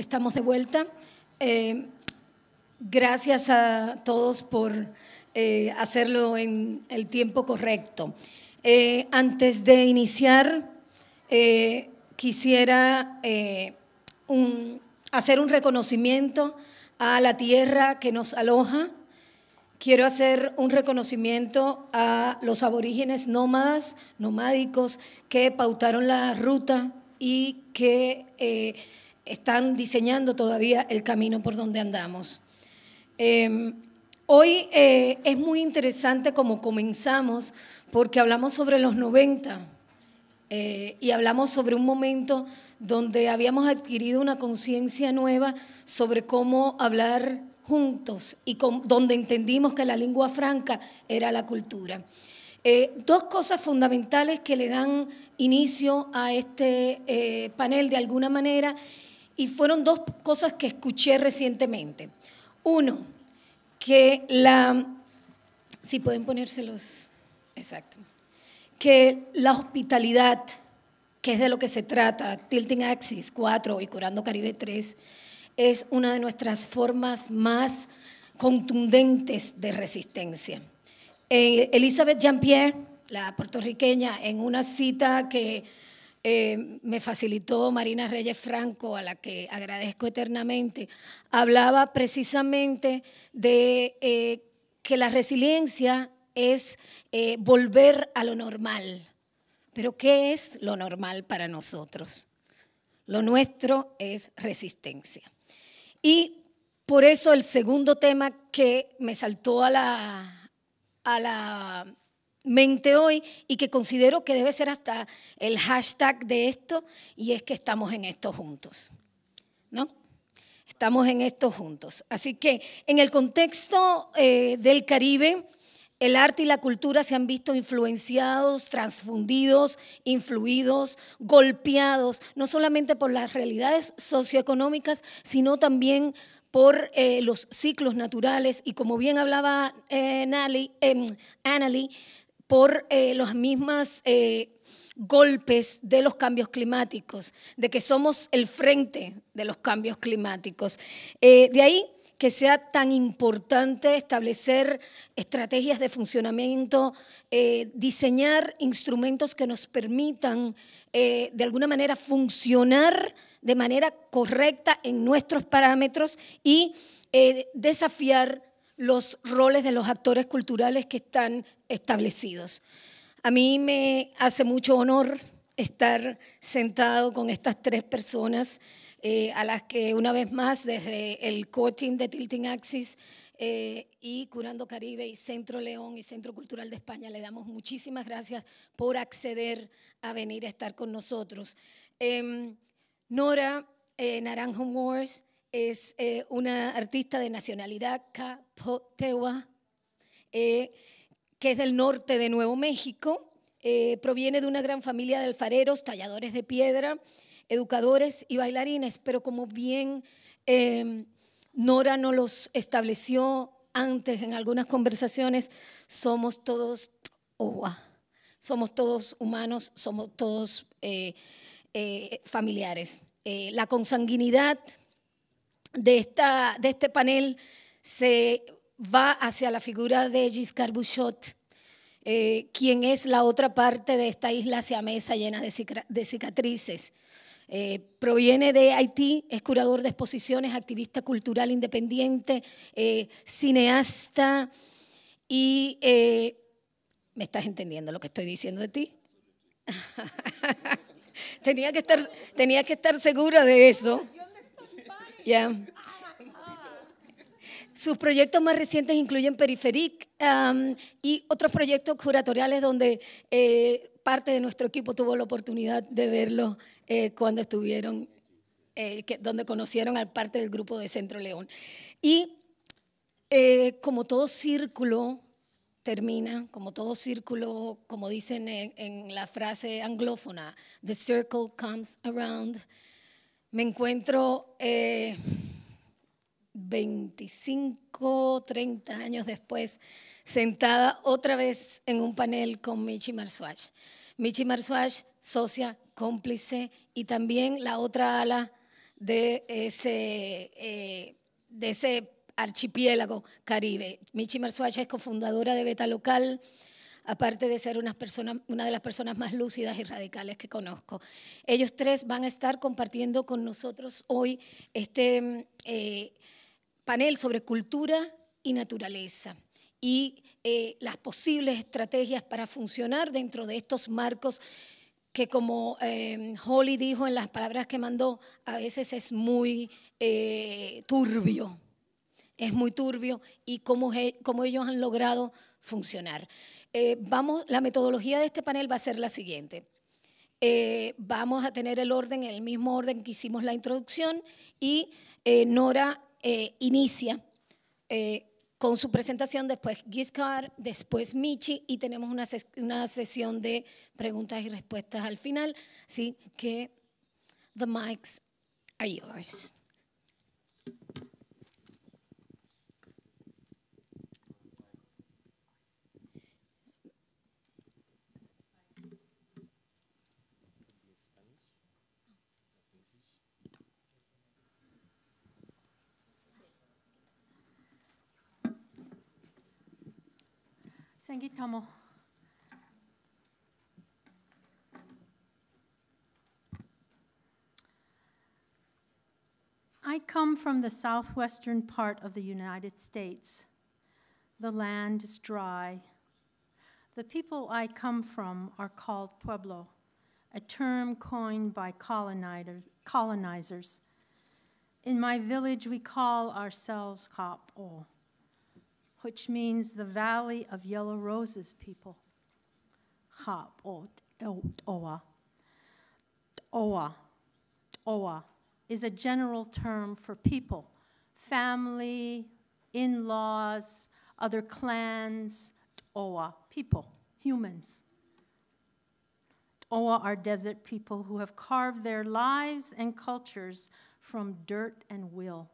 estamos de vuelta. Eh, gracias a todos por eh, hacerlo en el tiempo correcto. Eh, antes de iniciar, quisiera hacer un reconocimiento a la tierra que nos aloja. Quiero hacer un reconocimiento a los aborígenes nómadas, nomádicos, que pautaron la ruta y que están diseñando todavía el camino por donde andamos. Em, hoy eh, es muy interesante como comenzamos, porque hablamos sobre los 90 eh, y hablamos sobre un momento donde habíamos adquirido una conciencia nueva sobre cómo hablar juntos y donde entendimos que la lengua franca era la cultura. Eh, dos cosas fundamentales que le dan inicio a este panel de alguna manera y fueron dos cosas que escuché recientemente. Uno, que la... Si pueden ponérselos... Exacto. Que la hospitalidad, que es de lo que se trata, Tilting Axis 4 y Curando Caribe 3, es una de nuestras formas más contundentes de resistencia. Eh, Elizabeth Jean-Pierre, la puertorriqueña, en una cita que eh, me facilitó Marina Reyes Franco, a la que agradezco eternamente, hablaba precisamente de eh, que la resiliencia es eh, volver a lo normal. Pero ¿qué es lo normal para nosotros? Lo nuestro es resistencia. Y por eso el segundo tema que me saltó a la, a la mente hoy y que considero que debe ser hasta el hashtag de esto y es que estamos en esto juntos. ¿No? Estamos en esto juntos. Así que en el contexto eh, del Caribe, el arte y la cultura se han visto influenciados, transfundidos, influidos, golpeados, no solamente por las realidades socioeconómicas, sino también por eh, los ciclos naturales. Y como bien hablaba eh, em, por eh, los mismos eh, golpes de los cambios climáticos, de que somos el frente de los cambios climáticos. Eh, de ahí que sea tan importante establecer estrategias de funcionamiento, diseñar instrumentos que nos permitan de alguna manera funcionar de manera correcta en nuestros parámetros y desafiar los roles de los actores culturales que están establecidos. A mí me hace mucho honor estar sentado con estas tres personas eh, a las que una vez más desde el coaching de Tilting Axis eh, y Curando Caribe y Centro León y Centro Cultural de España le damos muchísimas gracias por acceder a venir a estar con nosotros. Em, Nora eh, Naranjo Moores es eh, una artista de nacionalidad capotewa, eh, que es del norte de Nuevo México. Eh, proviene de una gran familia de alfareros, talladores de piedra, educadores y bailarines, pero como bien em, Nora nos los estableció antes en algunas conversaciones, somos todos somos todos humanos, somos todos familiares. la consanguinidad de, esta, de este panel se va hacia la figura de Giscard Bouchot, eh, quien es la otra parte de esta isla siamesa llena de, cicatrices. Eh, proviene de Haití, es curador de exposiciones, activista cultural independiente, eh, cineasta y... ¿Me estás entendiendo lo que estoy diciendo de ti? tenía, que estar, tenía que estar segura de eso. Ya. Sus proyectos más recientes incluyen Periferic um, y otros proyectos curatoriales donde eh, parte de nuestro equipo tuvo la oportunidad de verlo eh, cuando estuvieron, eh, donde conocieron al parte del grupo de Centro León. Y como todo círculo termina, como todo círculo, como dicen en, en la frase anglófona, the circle comes around. Me encuentro 25, eh, 30 años después, sentada otra vez en un panel con Michi Marsuach. Michi Marsuach, socia, cómplice y también la otra ala de ese, eh, de ese archipiélago caribe. Michi Marsuach es cofundadora de Beta Local aparte de ser una de las personas más lúcidas y radicales que conozco. Ellos tres van a estar compartiendo con nosotros hoy este mm, eh, panel sobre cultura y naturaleza y eh, las posibles estrategias para funcionar dentro de estos marcos que como em, Holly dijo en las palabras que mandó, a veces es muy eh, turbio, es muy turbio y cómo ellos han logrado funcionar. Eh, vamos, la metodología de este panel va a ser la siguiente. Eh, vamos a tener el orden, el mismo orden que hicimos la introducción y eh, Nora inicia con su presentación, después Giscard, después Michi y tenemos una, una sesión de preguntas y respuestas al final. Así que the mics are yours. Thank you, 생기타모. I come from the southwestern part of the United States. The land is dry. The people I come from are called Pueblo, a term coined by colonizers. In my village, we call ourselves Kapo which means the Valley of Yellow Roses people. Oa. Oa. Oa is a general term for people, family, in laws, other clans. Oa, people, humans. Oa are desert people who have carved their lives and cultures from dirt and will.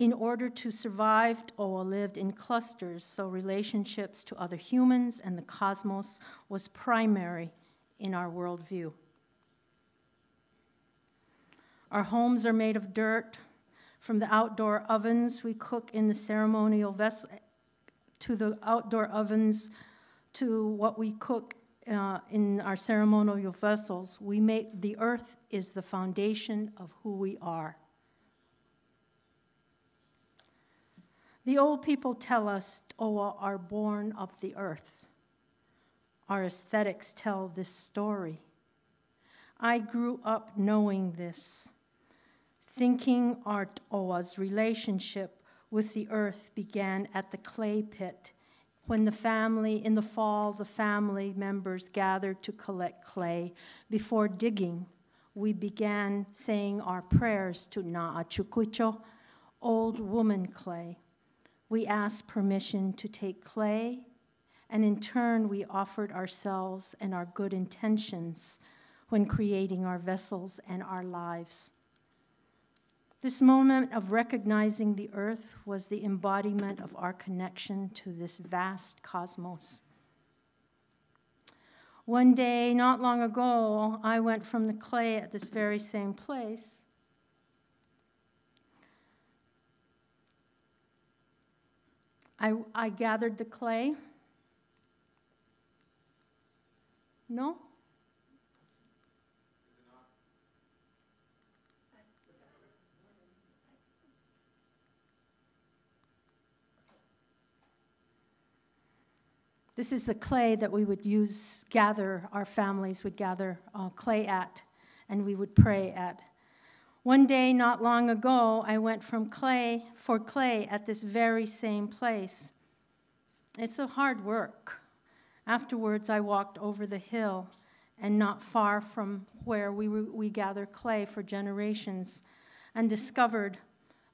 in order to survive Oa lived in clusters, so relationships to other humans and the cosmos was primary in our worldview. Our homes are made of dirt. From the outdoor ovens we cook in the ceremonial vessel, to the outdoor ovens, to what we cook uh, in our ceremonial vessels, we make the earth is the foundation of who we are. The old people tell us Oa are born of the earth. Our aesthetics tell this story. I grew up knowing this, thinking Art Oa's relationship with the earth began at the clay pit when the family, in the fall, the family members gathered to collect clay. Before digging, we began saying our prayers to Na'achukucho, old woman clay we asked permission to take clay, and in turn, we offered ourselves and our good intentions when creating our vessels and our lives. This moment of recognizing the earth was the embodiment of our connection to this vast cosmos. One day, not long ago, I went from the clay at this very same place I, I gathered the clay. No? This is the clay that we would use, gather, our families would gather uh, clay at, and we would pray at. One day not long ago, I went from clay for clay at this very same place. It's a hard work. Afterwards, I walked over the hill and not far from where we, we gather clay for generations and discovered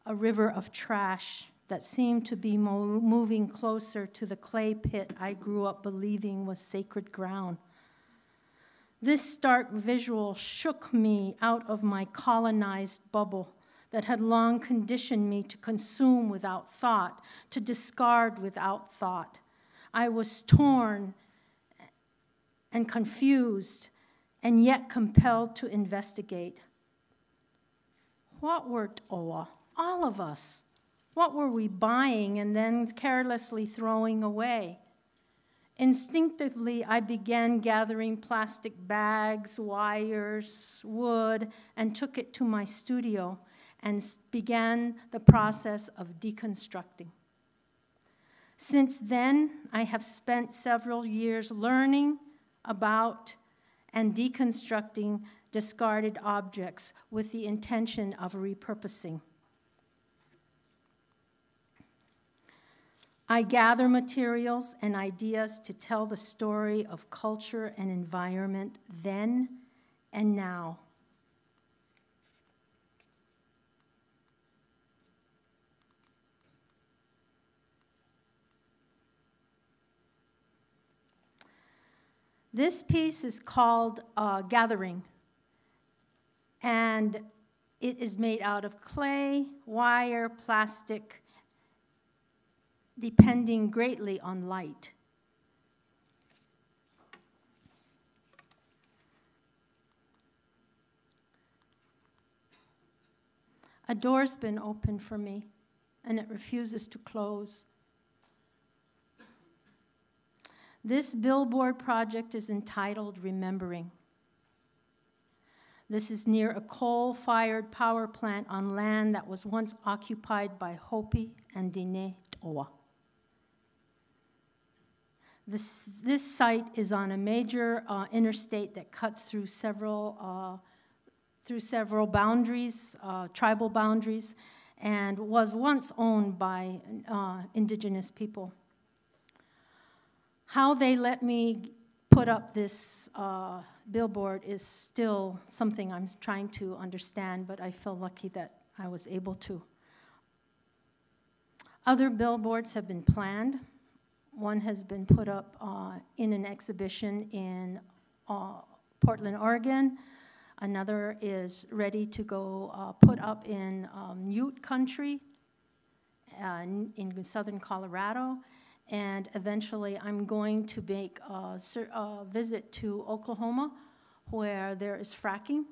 a river of trash that seemed to be mo- moving closer to the clay pit I grew up believing was sacred ground. This stark visual shook me out of my colonized bubble that had long conditioned me to consume without thought, to discard without thought. I was torn and confused and yet compelled to investigate. What were Oa? Oh, uh, all of us. What were we buying and then carelessly throwing away? Instinctively, I began gathering plastic bags, wires, wood, and took it to my studio and began the process of deconstructing. Since then, I have spent several years learning about and deconstructing discarded objects with the intention of repurposing. I gather materials and ideas to tell the story of culture and environment then and now. This piece is called uh, Gathering, and it is made out of clay, wire, plastic, depending greatly on light. A door's been opened for me, and it refuses to close. This billboard project is entitled Remembering. This is near a coal fired power plant on land that was once occupied by Hopi and Diné Toa. This, this site is on a major uh, interstate that cuts through several, uh, through several boundaries, uh, tribal boundaries, and was once owned by uh, indigenous people. How they let me put up this uh, billboard is still something I'm trying to understand, but I feel lucky that I was able to. Other billboards have been planned one has been put up uh, in an exhibition in uh, Portland, Oregon. Another is ready to go uh, put up in um, Ute country in, uh, in southern Colorado. And eventually I'm going to make a, a visit to Oklahoma where there is fracking.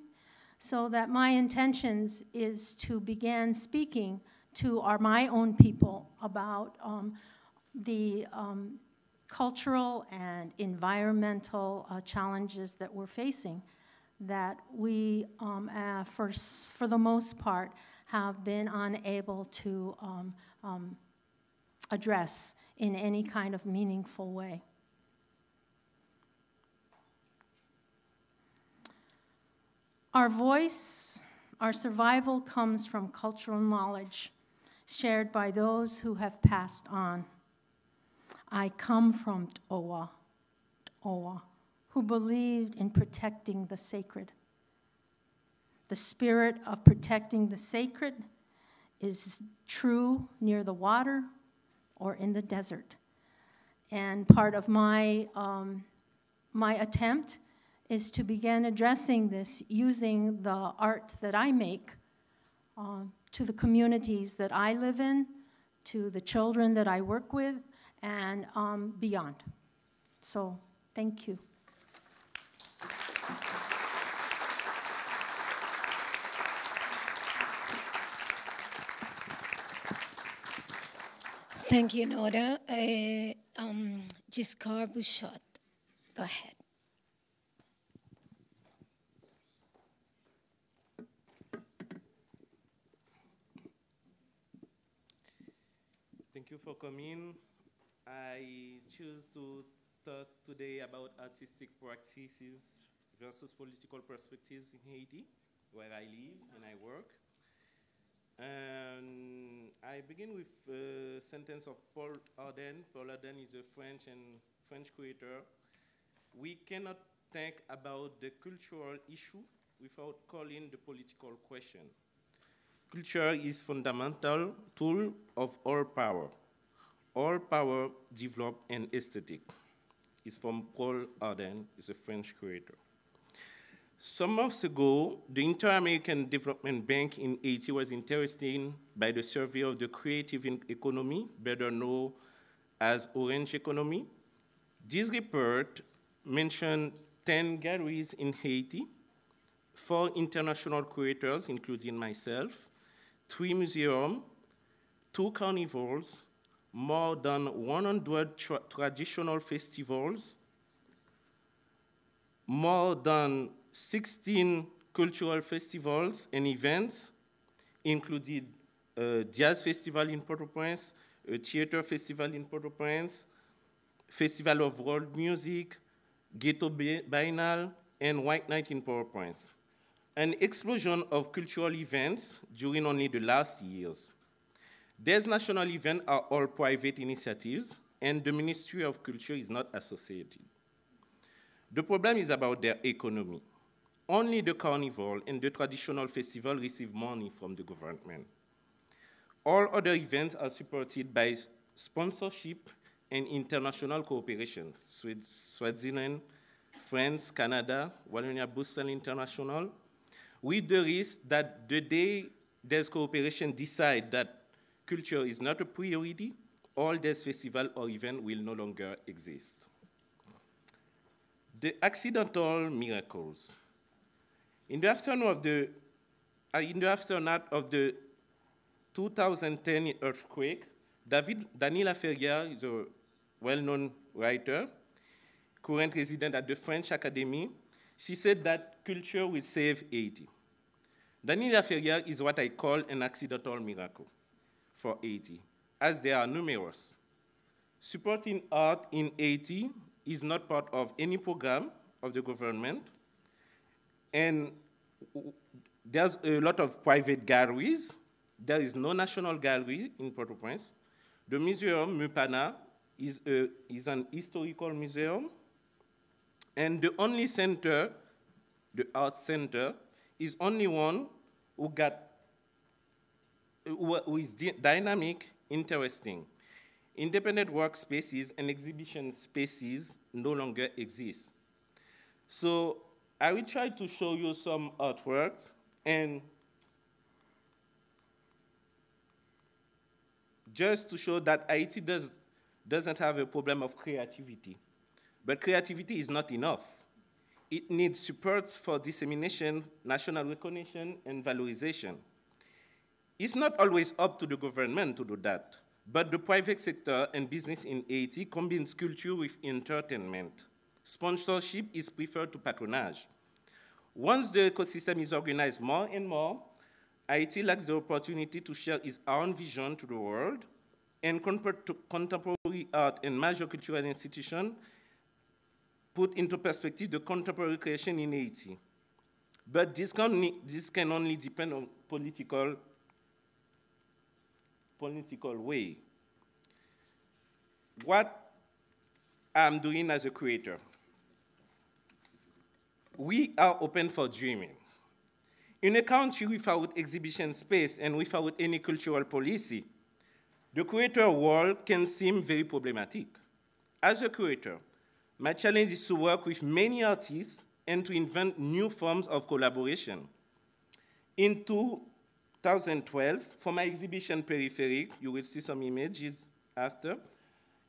So that my intentions is to begin speaking to our, my own people about um, the um, cultural and environmental uh, challenges that we're facing that we, um, uh, for, for the most part, have been unable to um, um, address in any kind of meaningful way. Our voice, our survival comes from cultural knowledge shared by those who have passed on. I come from T'owa, Toa, who believed in protecting the sacred. The spirit of protecting the sacred is true near the water or in the desert. And part of my, um, my attempt is to begin addressing this using the art that I make uh, to the communities that I live in, to the children that I work with, and um, beyond. So thank you. Thank you, Nora. Uh, um, Giscard Bouchot, go ahead. Thank you for coming. I choose to talk today about artistic practices versus political perspectives in Haiti, where I live and I work. I begin with a sentence of Paul Arden. Paul Arden is a French and French creator. We cannot think about the cultural issue without calling the political question. Culture is fundamental tool of all power. All Power Developed an Aesthetic is from Paul Arden, he's a French creator. Some months ago, the Inter-American Development Bank in Haiti was interested by the survey of the creative economy, better known as Orange Economy. This report mentioned 10 galleries in Haiti, four international creators, including myself, three museums, two carnivals, more than 100 tra traditional festivals, more than 16 cultural festivals and events, included a uh, jazz festival in Port-au-Prince, a theater festival in Port-au-Prince, Festival of World Music, Ghetto Biennale, and White Night in Port-au-Prince. An explosion of cultural events during only the last years. These national events are all private initiatives, and the Ministry of Culture is not associated. The problem is about their economy. Only the carnival and the traditional festival receive money from the government. All other events are supported by sponsorship and international cooperation. Switzerland, France, Canada, Wallonia Brussels International, with the risk that the day there's cooperation decide that culture is not a priority, all these festivals or events will no longer exist. The accidental miracles. In the afternoon of the, uh, in the aftermath of the 2010 earthquake, David Danila Ferrier is a well-known writer, current resident at the French Academy. She said that culture will save Haiti. Daniela Ferrier is what I call an accidental miracle for 80, as they are numerous. Supporting art in 80 is not part of any program of the government, and there's a lot of private galleries. There is no national gallery in Port-au-Prince. The museum, Mupana, is, a, is an historical museum, and the only center, the art center, is only one who got who is dynamic, interesting. Independent workspaces and exhibition spaces no longer exist. So I will try to show you some artworks and just to show that Haiti does, doesn't have a problem of creativity. But creativity is not enough. It needs support for dissemination, national recognition, and valorization. It's not always up to the government to do that, but the private sector and business in Haiti combines culture with entertainment. Sponsorship is preferred to patronage. Once the ecosystem is organized more and more, Haiti lacks the opportunity to share its own vision to the world, and contemporary art and major cultural institutions put into perspective the contemporary creation in Haiti. But this can, this can only depend on political political way. What I'm doing as a creator, we are open for dreaming. In a country without exhibition space and without any cultural policy, the creator world can seem very problematic. As a creator, my challenge is to work with many artists and to invent new forms of collaboration into 2012 for my exhibition Peripheric. You will see some images after.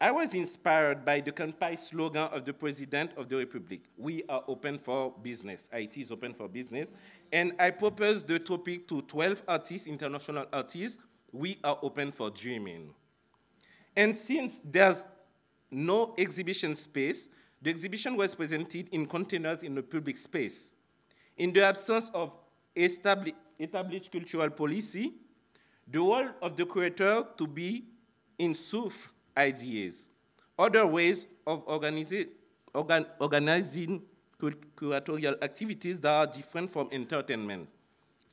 I was inspired by the campaign slogan of the President of the Republic. We are open for business. IT is open for business. And I proposed the topic to 12 artists, international artists. We are open for dreaming. And since there's no exhibition space, the exhibition was presented in containers in the public space. In the absence of established established cultural policy, the role of the curator to be in source ideas, other ways of organ organizing curatorial activities that are different from entertainment.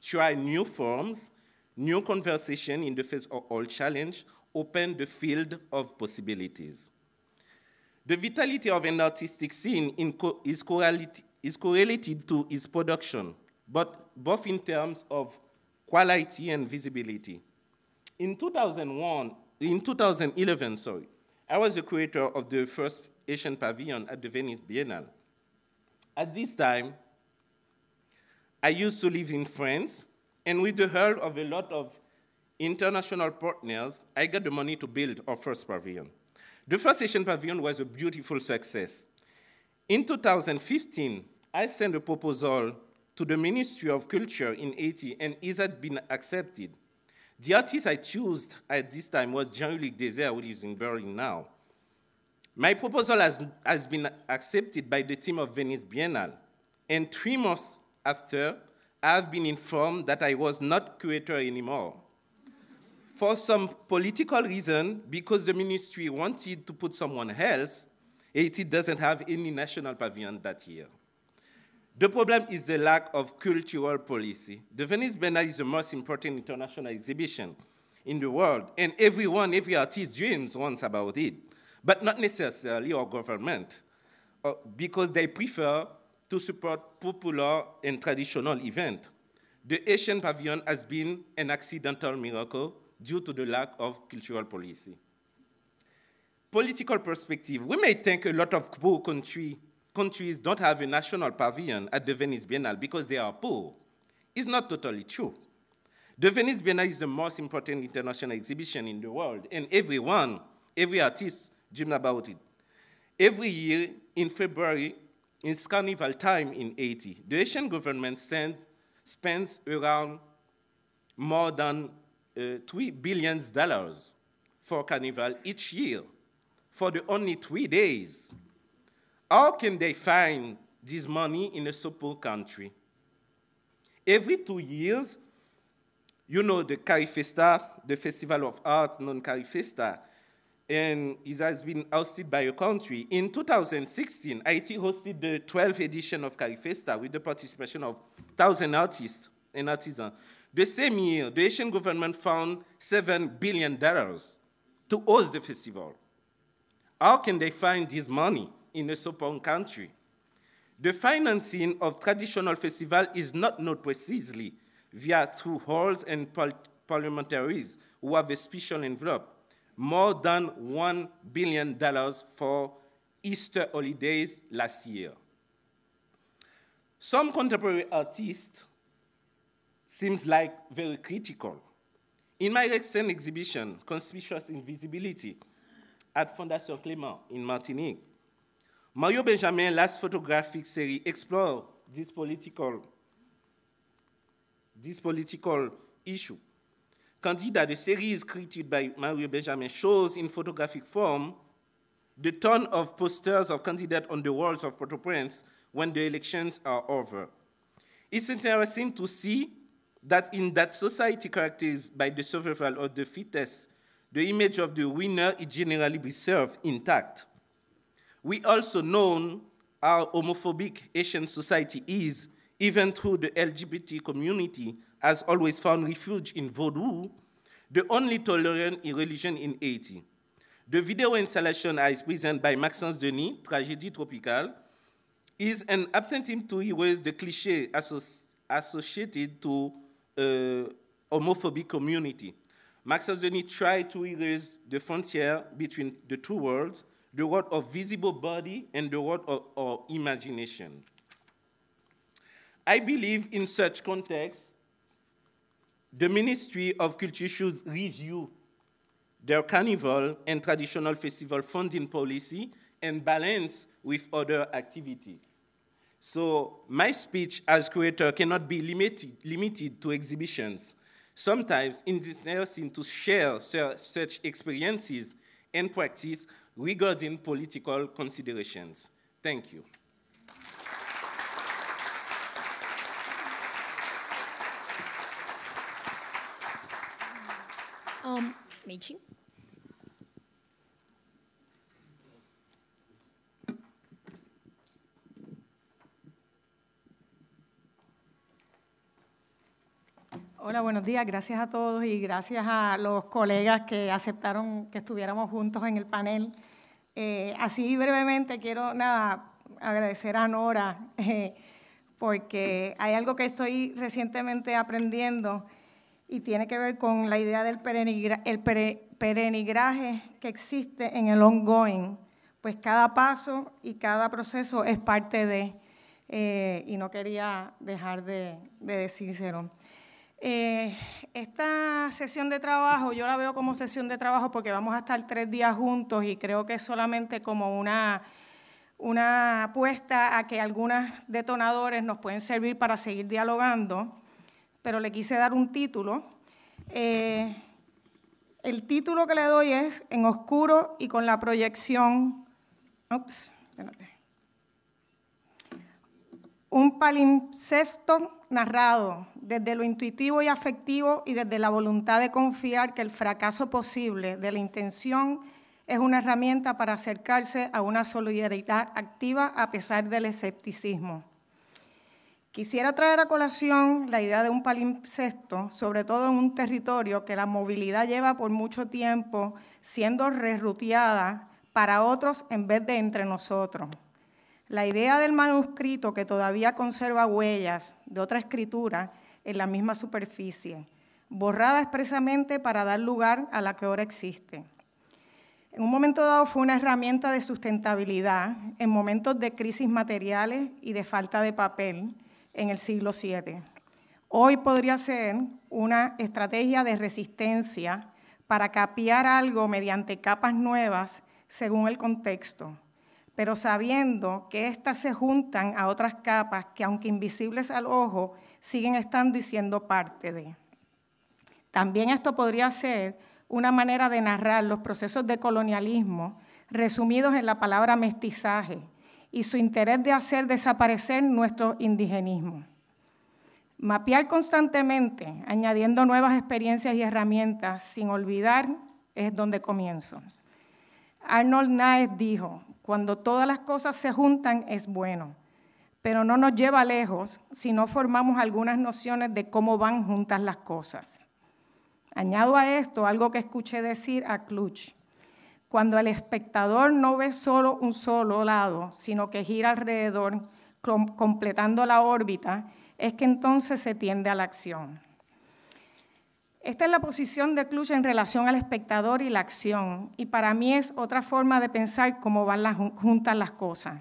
Try new forms, new conversation in the face of all challenge, open the field of possibilities. The vitality of an artistic scene co is, is correlated to its production, but both in terms of quality and visibility. In 2001, in 2011, sorry, I was the creator of the first Asian pavilion at the Venice Biennale. At this time, I used to live in France, and with the help of a lot of international partners, I got the money to build our first pavilion. The first Asian pavilion was a beautiful success. In 2015, I sent a proposal to the Ministry of Culture in Haiti and it had been accepted. The artist I chose at this time was Jean-Luc Désert, who lives in Berlin now. My proposal has, has been accepted by the team of Venice Biennale, and three months after, I've been informed that I was not curator anymore. For some political reason, because the ministry wanted to put someone else, Haiti doesn't have any national pavilion that year. The problem is the lack of cultural policy. The Venice Biennale is the most important international exhibition in the world, and everyone, every artist dreams once about it, but not necessarily our government, uh, because they prefer to support popular and traditional events. The Asian pavilion has been an accidental miracle due to the lack of cultural policy. Political perspective. We may think a lot of poor countries countries don't have a national pavilion at the Venice Biennale because they are poor is not totally true. The Venice Biennale is the most important international exhibition in the world, and everyone, every artist dreams about it. Every year in February, in carnival time in Haiti, the Haitian government sends, spends around more than uh, three billion dollars for carnival each year for the only three days. How can they find this money in a super country? Every two years, you know the Carifesta, the Festival of Art non Carifesta, and it has been hosted by a country. In 2016, Haiti hosted the 12th edition of Carifesta with the participation of 1,000 artists and artisans. The same year, the Haitian government found $7 billion to host the festival. How can they find this money? in a southern country. The financing of traditional festival is not known precisely via through halls and parliamentaries who have a special envelope, more than $1 billion for Easter holidays last year. Some contemporary artists seems like very critical. In my recent exhibition, Conspicuous Invisibility, at Fondation Clément in Martinique, Mario Benjamin's last photographic series explore this political, this political issue. Candida, the series created by Mario Benjamin, shows in photographic form the ton of posters of candidates on the walls of Port-au-Prince when the elections are over. It's interesting to see that in that society characterized by the survival of the fittest, the image of the winner is generally preserved intact. We also know how homophobic Asian society is, even through the LGBT community has always found refuge in Vodou, the only tolerant religion in Haiti. The video installation as presented by Maxence Denis, Tragédie Tropicale, is an attempt to erase the cliché associated to a uh, homophobic community. Maxence Denis tried to erase the frontier between the two worlds the world of visible body, and the world of, of imagination. I believe in such context, the Ministry of Culture should review their carnival and traditional festival funding policy and balance with other activity. So my speech as creator cannot be limited, limited to exhibitions. Sometimes it is necessary to share such experiences and practice regarding political considerations. Thank you. Um, Meeting. Hola, buenos días. Gracias a todos y gracias a los colegas que aceptaron que estuviéramos juntos en el panel. Eh, así brevemente quiero nada agradecer a Nora eh, porque hay algo que estoy recientemente aprendiendo y tiene que ver con la idea del el perenigraje que existe en el ongoing. Pues cada paso y cada proceso es parte de, eh, y no quería dejar de, de decírselo. Eh, esta sesión de trabajo yo la veo como sesión de trabajo porque vamos a estar tres días juntos y creo que es solamente como una, una apuesta a que algunos detonadores nos pueden servir para seguir dialogando, pero le quise dar un título. Eh, el título que le doy es En oscuro y con la proyección. Ups, Un palimpsesto narrado, desde lo intuitivo y afectivo y desde la voluntad de confiar que el fracaso posible de la intención es una herramienta para acercarse a una solidaridad activa a pesar del escepticismo. Quisiera traer a colación la idea de un palimpsesto, sobre todo en un territorio que la movilidad lleva por mucho tiempo siendo reruteada para otros en vez de entre nosotros. La idea del manuscrito que todavía conserva huellas de otra escritura en la misma superficie, borrada expresamente para dar lugar a la que ahora existe. En un momento dado fue una herramienta de sustentabilidad en momentos de crisis materiales y de falta de papel en el siglo VII. Hoy podría ser una estrategia de resistencia para capear algo mediante capas nuevas según el contexto, pero sabiendo que éstas se juntan a otras capas que, aunque invisibles al ojo, siguen estando y siendo parte de. También esto podría ser una manera de narrar los procesos de colonialismo resumidos en la palabra mestizaje y su interés de hacer desaparecer nuestro indigenismo. Mapear constantemente, añadiendo nuevas experiencias y herramientas sin olvidar, es donde comienzo. Arnold Naes dijo, cuando todas las cosas se juntan es bueno, pero no nos lleva lejos si no formamos algunas nociones de cómo van juntas las cosas. Añado a esto algo que escuché decir a Clutch. Cuando el espectador no ve solo un solo lado, sino que gira alrededor, completando la órbita, es que entonces se tiende a la acción. Esta es la posición de Cluj en relación al espectador y la acción, y para mí es otra forma de pensar cómo van juntas las cosas.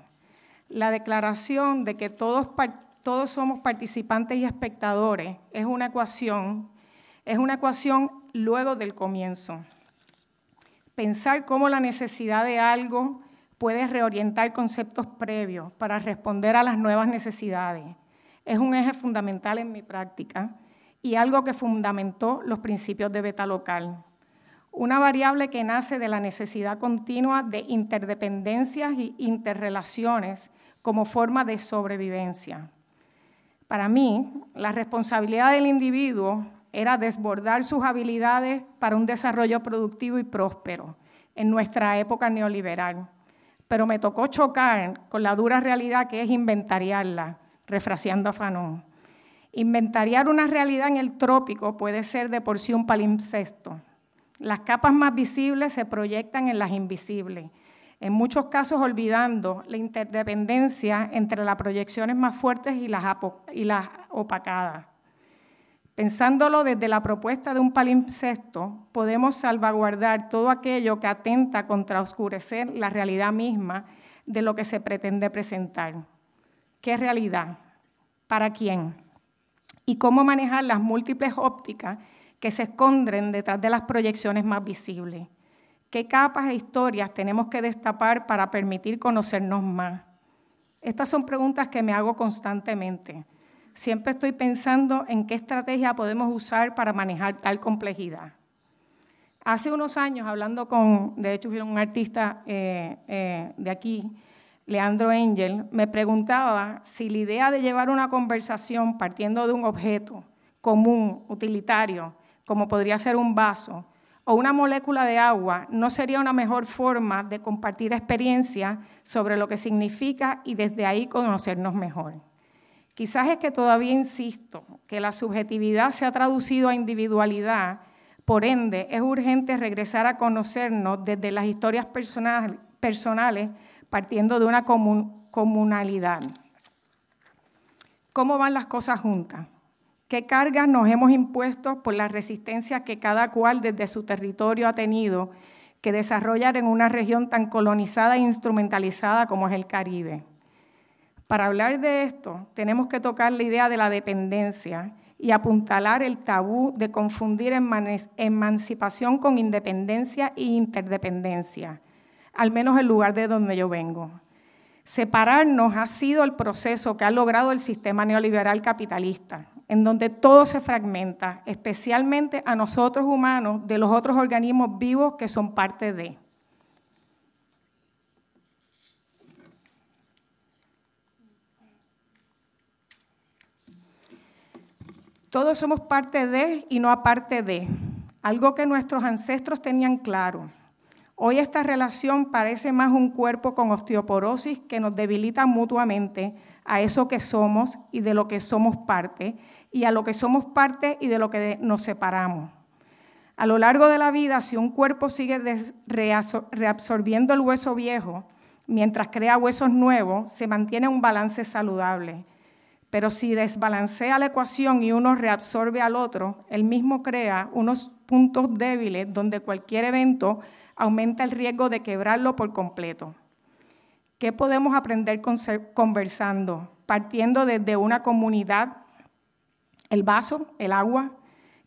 La declaración de que todos, todos somos participantes y espectadores es una ecuación, es una ecuación luego del comienzo. Pensar cómo la necesidad de algo puede reorientar conceptos previos para responder a las nuevas necesidades es un eje fundamental en mi práctica y algo que fundamentó los principios de beta local. Una variable que nace de la necesidad continua de interdependencias y interrelaciones como forma de sobrevivencia. Para mí, la responsabilidad del individuo era desbordar sus habilidades para un desarrollo productivo y próspero en nuestra época neoliberal. Pero me tocó chocar con la dura realidad que es inventariarla, refraseando a Fanon. Inventariar una realidad en el trópico puede ser de por sí un palimpsesto. Las capas más visibles se proyectan en las invisibles, en muchos casos olvidando la interdependencia entre las proyecciones más fuertes y las, y las opacadas. Pensándolo desde la propuesta de un palimpsesto, podemos salvaguardar todo aquello que atenta contra oscurecer la realidad misma de lo que se pretende presentar. ¿Qué realidad? ¿Para quién? y cómo manejar las múltiples ópticas que se esconden detrás de las proyecciones más visibles. ¿Qué capas e historias tenemos que destapar para permitir conocernos más? Estas son preguntas que me hago constantemente. Siempre estoy pensando en qué estrategia podemos usar para manejar tal complejidad. Hace unos años, hablando con, de hecho, un artista eh, eh, de aquí, Leandro Engel, me preguntaba si la idea de llevar una conversación partiendo de un objeto común, utilitario, como podría ser un vaso o una molécula de agua, no sería una mejor forma de compartir experiencia sobre lo que significa y desde ahí conocernos mejor. Quizás es que todavía insisto que la subjetividad se ha traducido a individualidad, por ende es urgente regresar a conocernos desde las historias personales partiendo de una comunalidad. ¿Cómo van las cosas juntas? ¿Qué cargas nos hemos impuesto por las resistencia que cada cual desde su territorio ha tenido que desarrollar en una región tan colonizada e instrumentalizada como es el Caribe? Para hablar de esto, tenemos que tocar la idea de la dependencia y apuntalar el tabú de confundir emancipación con independencia e interdependencia al menos el lugar de donde yo vengo. Separarnos ha sido el proceso que ha logrado el sistema neoliberal capitalista, en donde todo se fragmenta, especialmente a nosotros humanos de los otros organismos vivos que son parte de. Todos somos parte de y no aparte de, algo que nuestros ancestros tenían claro. Hoy esta relación parece más un cuerpo con osteoporosis que nos debilita mutuamente a eso que somos y de lo que somos parte, y a lo que somos parte y de lo que nos separamos. A lo largo de la vida, si un cuerpo sigue reabsorbiendo el hueso viejo, mientras crea huesos nuevos, se mantiene un balance saludable. Pero si desbalancea la ecuación y uno reabsorbe al otro, el mismo crea unos puntos débiles donde cualquier evento aumenta el riesgo de quebrarlo por completo. ¿Qué podemos aprender conversando? Partiendo desde una comunidad, el vaso, el agua.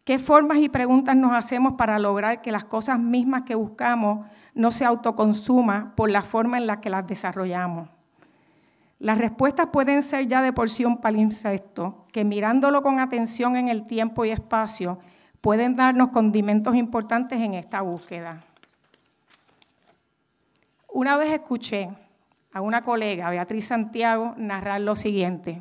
¿Qué formas y preguntas nos hacemos para lograr que las cosas mismas que buscamos no se autoconsuma por la forma en la que las desarrollamos? Las respuestas pueden ser ya de por sí un palimpsesto, que mirándolo con atención en el tiempo y espacio, pueden darnos condimentos importantes en esta búsqueda. Una vez escuché a una colega, Beatriz Santiago, narrar lo siguiente.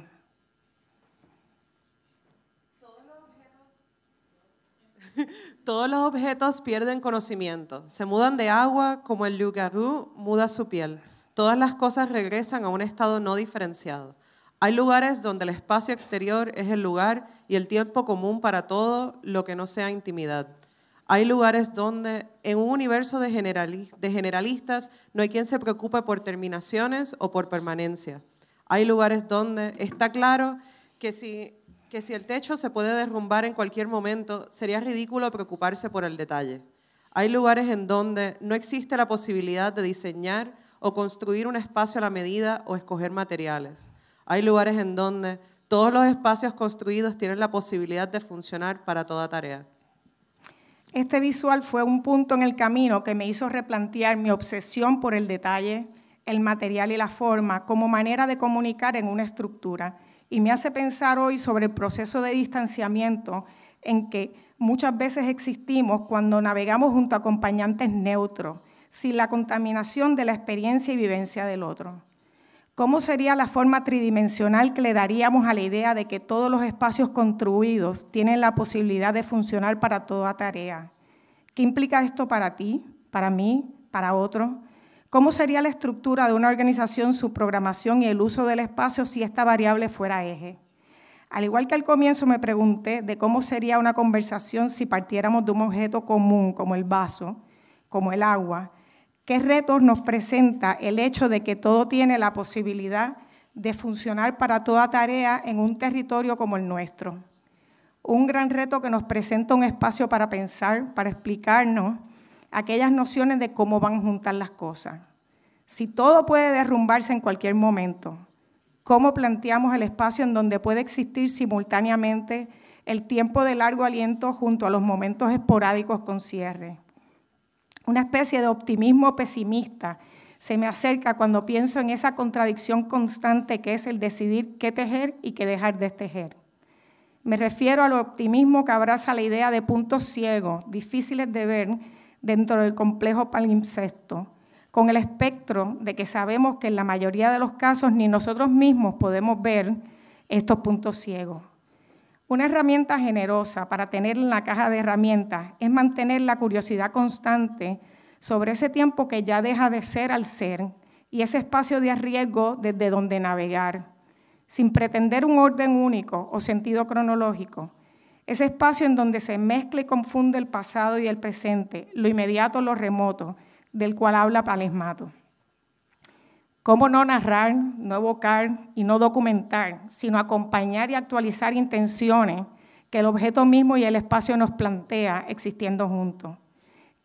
Todos los objetos pierden conocimiento, se mudan de agua como el lugarú muda su piel. Todas las cosas regresan a un estado no diferenciado. Hay lugares donde el espacio exterior es el lugar y el tiempo común para todo lo que no sea intimidad. Hay lugares donde en un universo de, generalistas no hay quien se preocupe por terminaciones o por permanencia. Hay lugares donde está claro que si el techo se puede derrumbar en cualquier momento, sería ridículo preocuparse por el detalle. Hay lugares en donde no existe la posibilidad de diseñar o construir un espacio a la medida o escoger materiales. Hay lugares en donde todos los espacios construidos tienen la posibilidad de funcionar para toda tarea. Este visual fue un punto en el camino que me hizo replantear mi obsesión por el detalle, el material y la forma como manera de comunicar en una estructura y me hace pensar hoy sobre el proceso de distanciamiento en que muchas veces existimos cuando navegamos junto a acompañantes neutros, sin la contaminación de la experiencia y vivencia del otro. ¿Cómo sería la forma tridimensional que le daríamos a la idea de que todos los espacios construidos tienen la posibilidad de funcionar para toda tarea? ¿Qué implica esto para ti, para mí, para otro? ¿Cómo sería la estructura de una organización, su programación y el uso del espacio si esta variable fuera eje? Al igual que al comienzo me pregunté de cómo sería una conversación si partiéramos de un objeto común como el vaso, como el agua, ¿Qué retos nos presenta el hecho de que todo tiene la posibilidad de funcionar para toda tarea en un territorio como el nuestro? Un gran reto que nos presenta un espacio para pensar, para explicarnos aquellas nociones de cómo van a juntar las cosas. Si todo puede derrumbarse en cualquier momento, ¿cómo planteamos el espacio en donde puede existir simultáneamente el tiempo de largo aliento junto a los momentos esporádicos con cierre? Una especie de optimismo pesimista se me acerca cuando pienso en esa contradicción constante que es el decidir qué tejer y qué dejar de tejer. Me refiero al optimismo que abraza la idea de puntos ciegos, difíciles de ver dentro del complejo palimpsesto, con el espectro de que sabemos que en la mayoría de los casos ni nosotros mismos podemos ver estos puntos ciegos. Una herramienta generosa para tener en la caja de herramientas es mantener la curiosidad constante sobre ese tiempo que ya deja de ser al ser y ese espacio de riesgo desde donde navegar, sin pretender un orden único o sentido cronológico. Ese espacio en donde se mezcla y confunde el pasado y el presente, lo inmediato, lo remoto, del cual habla Palismato. ¿Cómo no narrar, no evocar y no documentar, sino acompañar y actualizar intenciones que el objeto mismo y el espacio nos plantea existiendo juntos?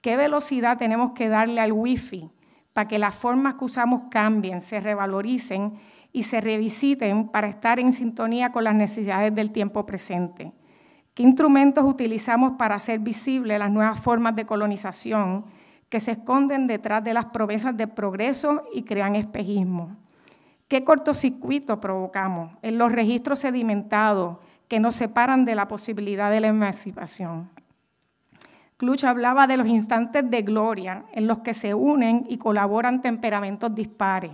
¿Qué velocidad tenemos que darle al wifi para que las formas que usamos cambien, se revaloricen y se revisiten para estar en sintonía con las necesidades del tiempo presente? ¿Qué instrumentos utilizamos para hacer visibles las nuevas formas de colonización? que se esconden detrás de las promesas de progreso y crean espejismo. ¿Qué cortocircuito provocamos en los registros sedimentados que nos separan de la posibilidad de la emancipación? Cluch hablaba de los instantes de gloria en los que se unen y colaboran temperamentos dispares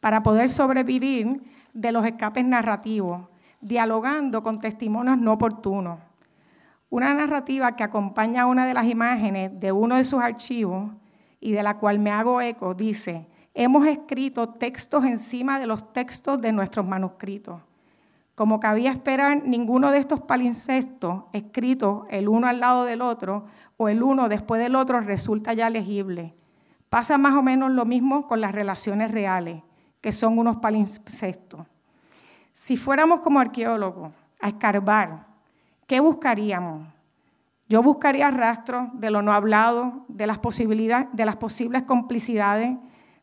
para poder sobrevivir de los escapes narrativos, dialogando con testimonios no oportunos una narrativa que acompaña una de las imágenes de uno de sus archivos y de la cual me hago eco, dice, hemos escrito textos encima de los textos de nuestros manuscritos. Como cabía esperar, ninguno de estos palimpsestos, escritos el uno al lado del otro o el uno después del otro, resulta ya legible. Pasa más o menos lo mismo con las relaciones reales, que son unos palimpsestos. Si fuéramos como arqueólogos a escarbar ¿qué buscaríamos? Yo buscaría rastros de lo no hablado, de las, posibilidades, de las posibles complicidades,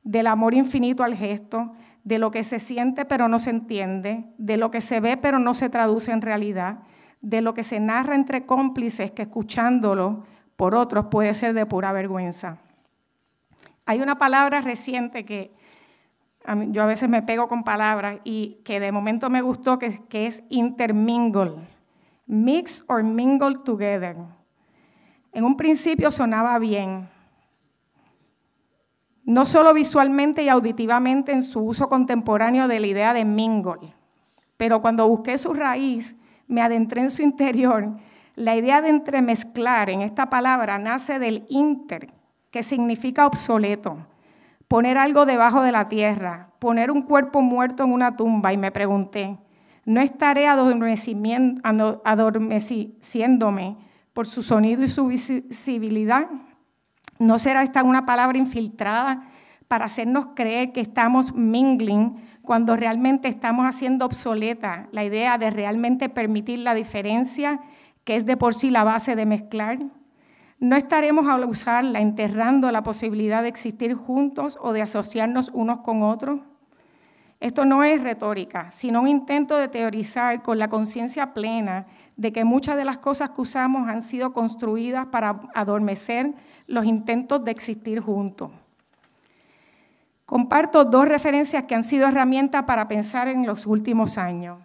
del amor infinito al gesto, de lo que se siente pero no se entiende, de lo que se ve pero no se traduce en realidad, de lo que se narra entre cómplices que escuchándolo por otros puede ser de pura vergüenza. Hay una palabra reciente que yo a veces me pego con palabras y que de momento me gustó, que, que es intermingle mix or mingle together. En un principio sonaba bien, no solo visualmente y auditivamente en su uso contemporáneo de la idea de mingle, pero cuando busqué su raíz, me adentré en su interior. La idea de entremezclar en esta palabra nace del inter, que significa obsoleto, poner algo debajo de la tierra, poner un cuerpo muerto en una tumba, y me pregunté, no estaré adormeciéndome por su sonido y su visibilidad. No será esta una palabra infiltrada para hacernos creer que estamos mingling cuando realmente estamos haciendo obsoleta la idea de realmente permitir la diferencia, que es de por sí la base de mezclar. No estaremos a usarla enterrando la posibilidad de existir juntos o de asociarnos unos con otros. Esto no es retórica, sino un intento de teorizar con la conciencia plena de que muchas de las cosas que usamos han sido construidas para adormecer los intentos de existir juntos. Comparto dos referencias que han sido herramientas para pensar en los últimos años.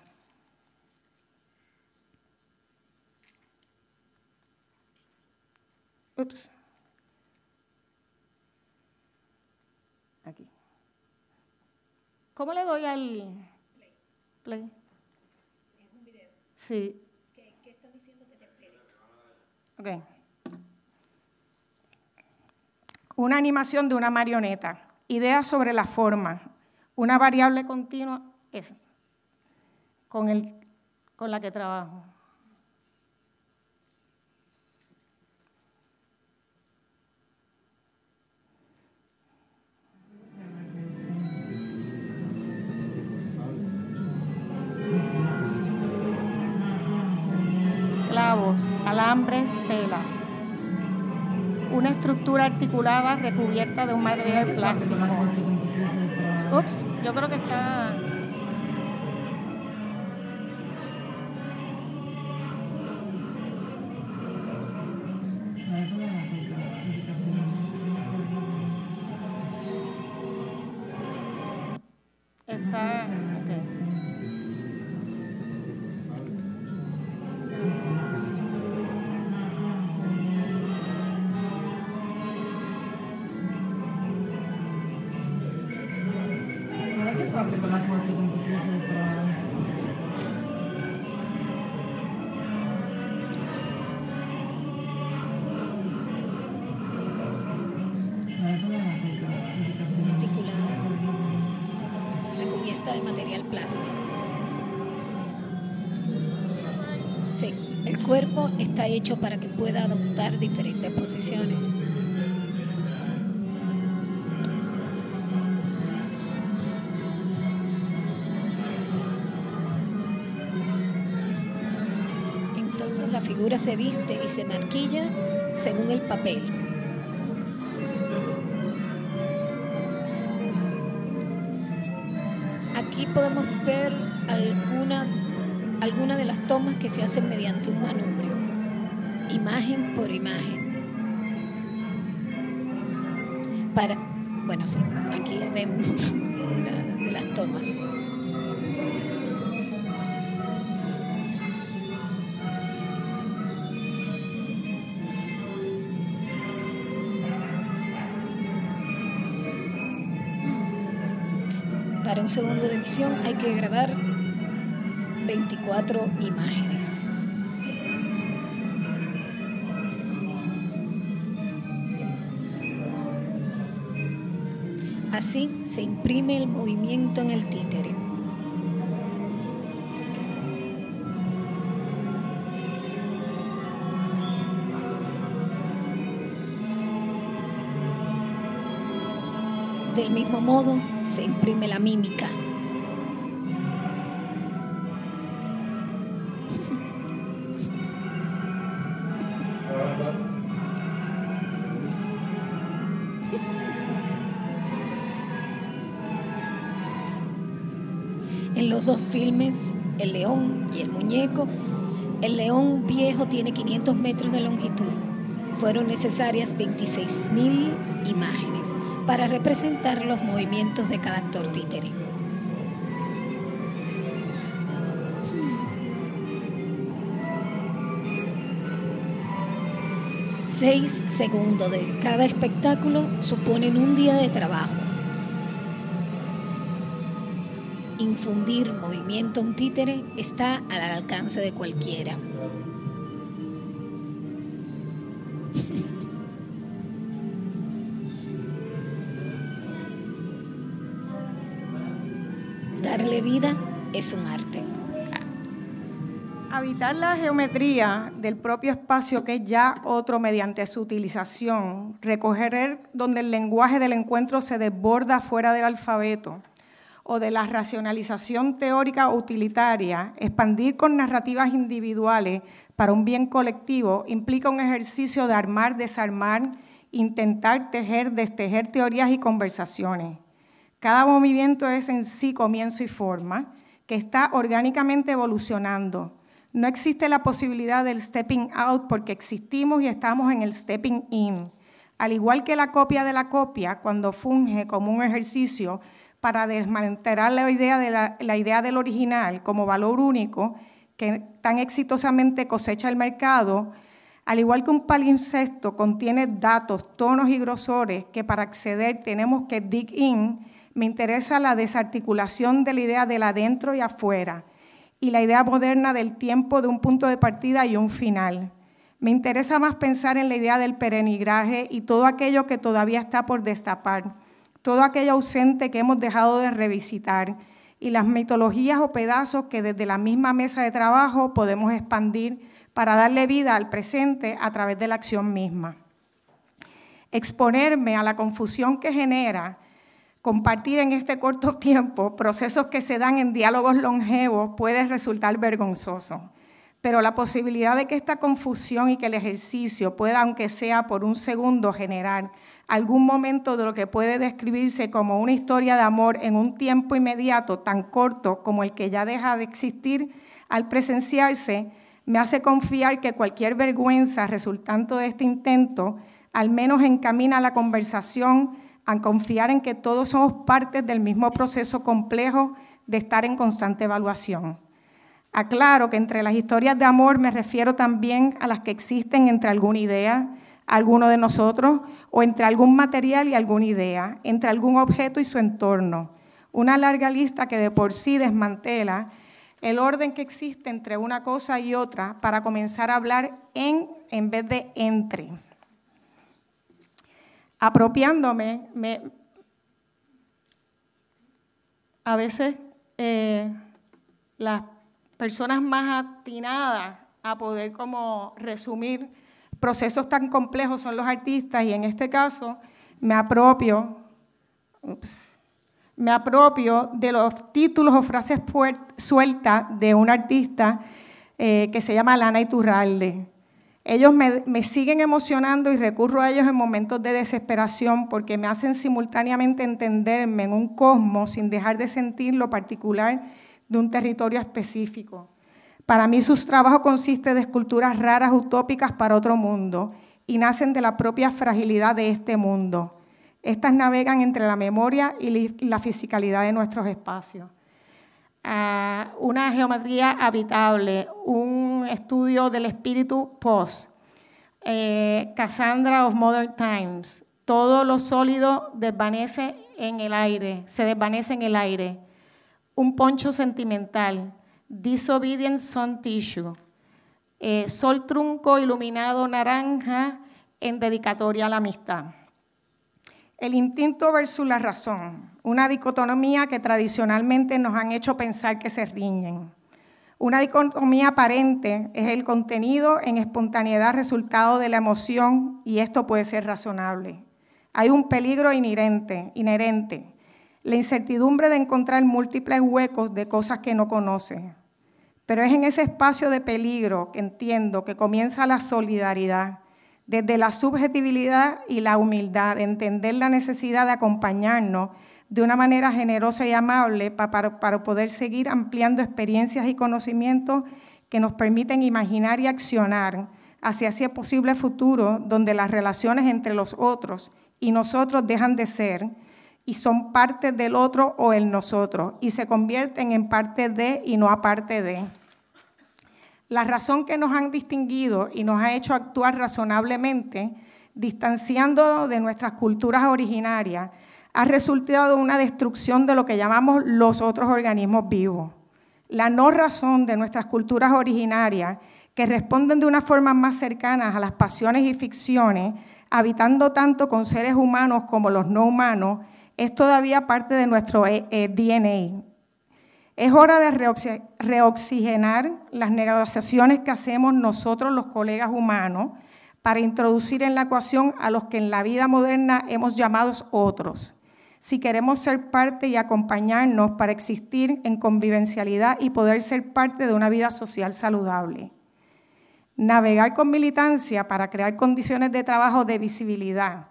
Ups. ¿Cómo le doy al play? video. Sí. ¿Qué, diciendo que te Ok. Una animación de una marioneta. Ideas sobre la forma. Una variable continua es con, el, con la que trabajo. alambres, telas. Una estructura articulada recubierta de un material plástico. Ups, yo creo que está... Entonces la figura se viste y se maquilla según el papel. Aquí podemos ver alguna, alguna de las tomas que se hacen mediante un manubrio, imagen por imagen. aquí vemos una de las tomas. Para un segundo de emisión hay que grabar 24 imágenes. Así se imprime el movimiento en el títere. Del mismo modo se imprime la mímica. filmes El León y el Muñeco, el León Viejo tiene 500 metros de longitud. Fueron necesarias 26.000 imágenes para representar los movimientos de cada actor títere. Seis segundos de cada espectáculo suponen un día de trabajo infundir movimiento en títere está al alcance de cualquiera. Darle vida es un arte. Habitar la geometría del propio espacio que es ya otro mediante su utilización, recoger donde el lenguaje del encuentro se desborda fuera del alfabeto o de la racionalización teórica utilitaria, expandir con narrativas individuales para un bien colectivo implica un ejercicio de armar, desarmar, intentar tejer, destejer teorías y conversaciones. Cada movimiento es en sí comienzo y forma, que está orgánicamente evolucionando. No existe la posibilidad del stepping out porque existimos y estamos en el stepping in. Al igual que la copia de la copia, cuando funge como un ejercicio para desmantelar la idea, del original como valor único que tan exitosamente cosecha el mercado, al igual que un palimpsesto contiene datos, tonos y grosores que para acceder tenemos que dig in, me interesa la desarticulación de la idea del adentro y afuera y la idea moderna del tiempo de un punto de partida y un final. Me interesa más pensar en la idea del perenigraje y todo aquello que todavía está por destapar todo aquello ausente que hemos dejado de revisitar y las mitologías o pedazos que desde la misma mesa de trabajo podemos expandir para darle vida al presente a través de la acción misma. Exponerme a la confusión que genera compartir en este corto tiempo procesos que se dan en diálogos longevos puede resultar vergonzoso, pero la posibilidad de que esta confusión y que el ejercicio pueda, aunque sea por un segundo, generar algún momento de lo que puede describirse como una historia de amor en un tiempo inmediato tan corto como el que ya deja de existir al presenciarse, me hace confiar que cualquier vergüenza resultante de este intento al menos encamina la conversación a confiar en que todos somos parte del mismo proceso complejo de estar en constante evaluación. Aclaro que entre las historias de amor me refiero también a las que existen entre alguna idea, alguno de nosotros o entre algún material y alguna idea, entre algún objeto y su entorno. Una larga lista que de por sí desmantela el orden que existe entre una cosa y otra para comenzar a hablar en en vez de entre. Apropiándome, a veces eh, las personas más atinadas a poder como resumir procesos tan complejos son los artistas y en este caso me apropio, me de los títulos o frases sueltas de un artista eh, que se llama Lana Iturralde. Ellos me, siguen emocionando y recurro a ellos en momentos de desesperación porque me hacen simultáneamente entenderme en un cosmos sin dejar de sentir lo particular de un territorio específico. Para mí sus trabajos consisten de esculturas raras, utópicas para otro mundo, y nacen de la propia fragilidad de este mundo. Estas navegan entre la memoria y la fisicalidad de nuestros espacios. Ah, una geometría habitable, un estudio del espíritu post, eh, Cassandra of Modern Times, todo lo sólido desvanece en el aire, se desvanece en el aire, un poncho sentimental, Disobedience on Tissue, eh, Sol Trunco Iluminado Naranja en dedicatoria a la amistad. El instinto versus la razón, una dicotomía que tradicionalmente nos han hecho pensar que se riñen. Una dicotomía aparente es el contenido en espontaneidad resultado de la emoción y esto puede ser razonable. Hay un peligro inherente, inherente, la incertidumbre de encontrar múltiples huecos de cosas que no conoce. Pero es en ese espacio de peligro que entiendo que comienza la solidaridad, desde la subjetividad y la humildad, entender la necesidad de acompañarnos de una manera generosa y amable para, poder seguir ampliando experiencias y conocimientos que nos permiten imaginar y accionar hacia ese posible futuro donde las relaciones entre los otros y nosotros dejan de ser y son parte del otro o el nosotros y se convierten en parte de y no aparte de. La razón que nos han distinguido y nos ha hecho actuar razonablemente, distanciándonos de nuestras culturas originarias, ha resultado una destrucción de lo que llamamos los otros organismos vivos. La no razón de nuestras culturas originarias, que responden de una forma más cercana a las pasiones y ficciones, habitando tanto con seres humanos como los no humanos, es todavía parte de nuestro eh, eh, DNA. Es hora de reoxigenar las negociaciones que hacemos nosotros los colegas humanos para introducir en la ecuación a los que en la vida moderna hemos llamado otros, si queremos ser parte y acompañarnos para existir en convivencialidad y poder ser parte de una vida social saludable. Navegar con militancia para crear condiciones de trabajo de visibilidad,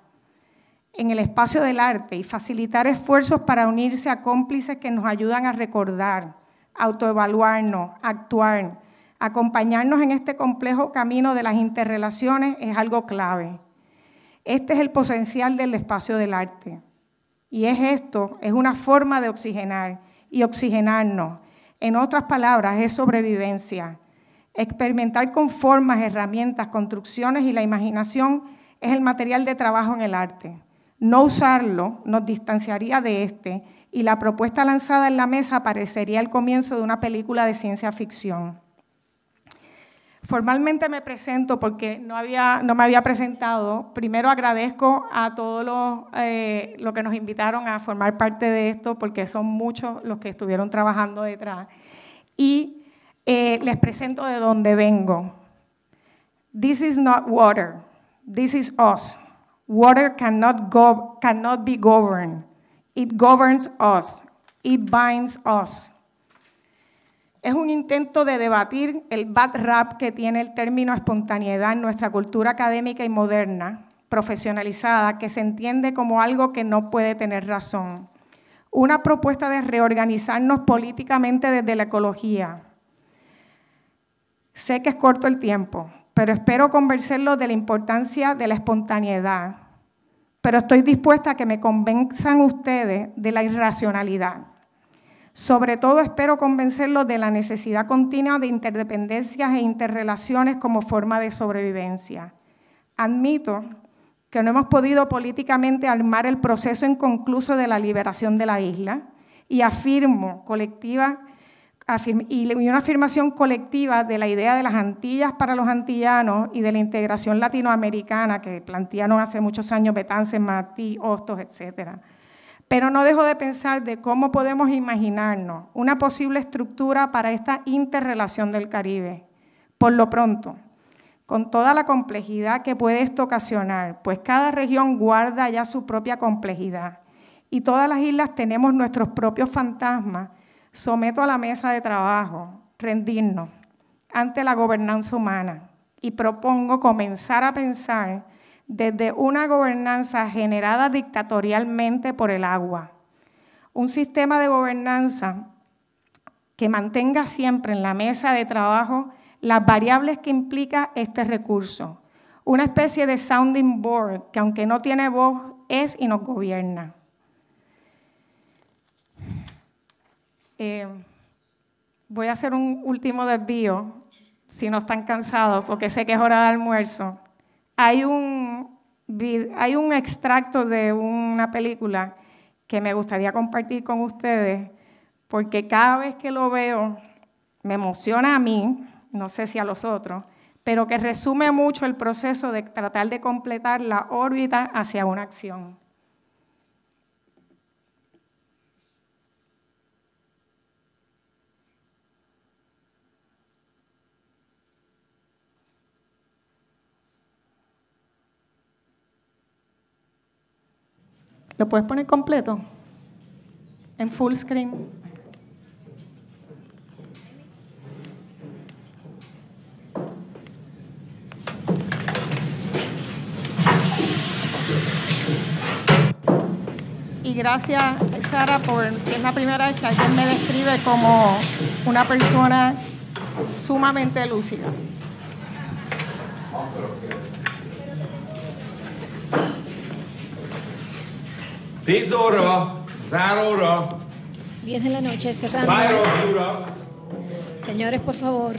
en el espacio del arte y facilitar esfuerzos para unirse a cómplices que nos ayudan a recordar, autoevaluarnos, actuar. Acompañarnos en este complejo camino de las interrelaciones es algo clave. Este es el potencial del espacio del arte. Y es esto, es una forma de oxigenar y oxigenarnos. En otras palabras, es sobrevivencia. Experimentar con formas, herramientas, construcciones y la imaginación es el material de trabajo en el arte. No usarlo nos distanciaría de este y la propuesta lanzada en la mesa parecería el comienzo de una película de ciencia ficción. Formalmente me presento porque no, me había presentado. Primero agradezco a todos eh, los, que nos invitaron a formar parte de esto porque son muchos los que estuvieron trabajando detrás. Y eh, les presento de dónde vengo. This is not water, this is us. Water cannot, cannot be governed. It governs us. It binds us. Es un intento de debatir el bad rap que tiene el término espontaneidad en nuestra cultura académica y moderna, profesionalizada, que se entiende como algo que no puede tener razón. Una propuesta de reorganizarnos políticamente desde la ecología. Sé que es corto el tiempo, pero espero conversarlo de la importancia de la espontaneidad, pero estoy dispuesta a que me convenzan ustedes de la irracionalidad. Sobre todo espero convencerlos de la necesidad continua de interdependencias e interrelaciones como forma de sobrevivencia. Admito que no hemos podido políticamente armar el proceso inconcluso de la liberación de la isla y afirmo colectiva y una afirmación colectiva de la idea de las Antillas para los antillanos y de la integración latinoamericana que plantearon hace muchos años Betances, Matí, Hostos, etc. Pero no dejo de pensar de cómo podemos imaginarnos una posible estructura para esta interrelación del Caribe. Por lo pronto, con toda la complejidad que puede esto ocasionar, pues cada región guarda ya su propia complejidad y todas las islas tenemos nuestros propios fantasmas someto a la mesa de trabajo rendirnos ante la gobernanza humana y propongo comenzar a pensar desde una gobernanza generada dictatorialmente por el agua, un sistema de gobernanza que mantenga siempre en la mesa de trabajo las variables que implica este recurso, una especie de sounding board que aunque no tiene voz es y nos gobierna. Eh, voy a hacer un último desvío, si no están cansados, porque sé que es hora de almuerzo. Hay hay un extracto de una película que me gustaría compartir con ustedes, porque cada vez que lo veo me emociona a mí, no sé si a los otros, pero que resume mucho el proceso de tratar de completar la órbita hacia una acción. ¿Lo puedes poner completo? En full screen. Y gracias, Sara, porque es la primera vez que alguien me describe como una persona sumamente lúcida. 10 10 de la noche, cerrando. Señores, por favor.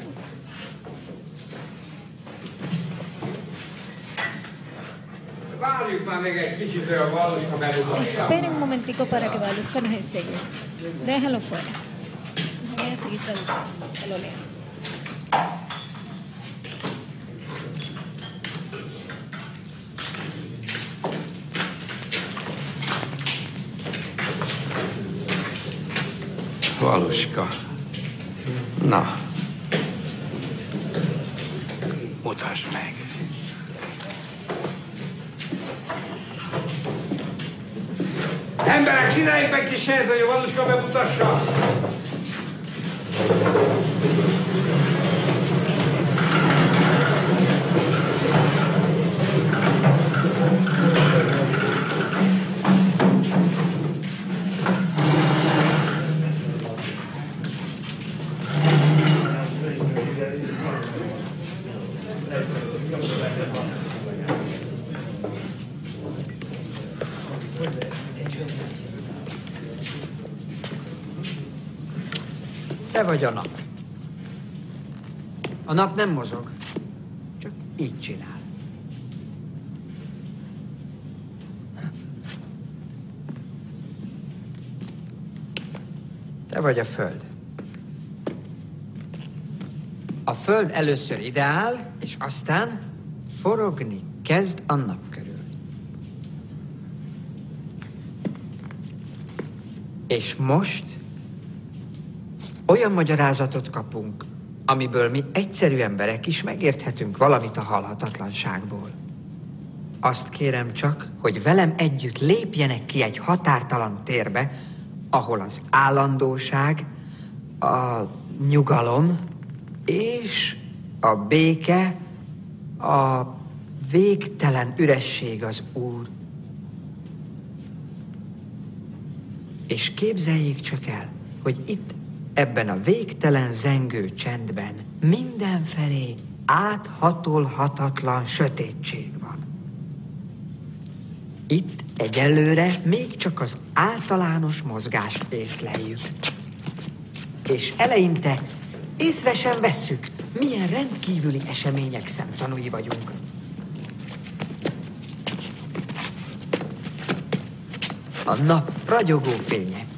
Esperen un momentico para que Valuska nos enseñe. Déjalo fuera. No voy a seguir traduciendo. Te lo leo. Valuska. Na. Mutasd meg. Emberek, csináljunk meg kis helyet, hogy a Valuska bemutassa. vagy a nap. A nap nem mozog, csak így csinál. Te vagy a Föld. A Föld először ideál, és aztán forogni kezd a nap körül. És most olyan magyarázatot kapunk, amiből mi egyszerű emberek is megérthetünk valamit a halhatatlanságból. Azt kérem csak, hogy velem együtt lépjenek ki egy határtalan térbe, ahol az állandóság, a nyugalom és a béke, a végtelen üresség az Úr. És képzeljék csak el, hogy itt Ebben a végtelen zengő csendben mindenfelé áthatolhatatlan sötétség van. Itt egyelőre még csak az általános mozgást észleljük. És eleinte észre sem vesszük, milyen rendkívüli események szemtanúi vagyunk. A nap ragyogó fények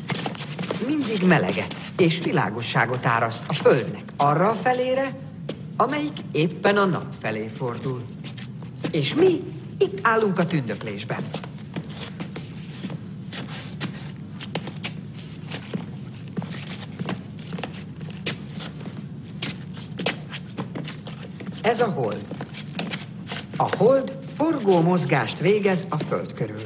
mindig meleget és világosságot áraszt a földnek arra a felére, amelyik éppen a nap felé fordul. És mi itt állunk a tündöklésben. Ez a hold. A hold forgó mozgást végez a föld körül.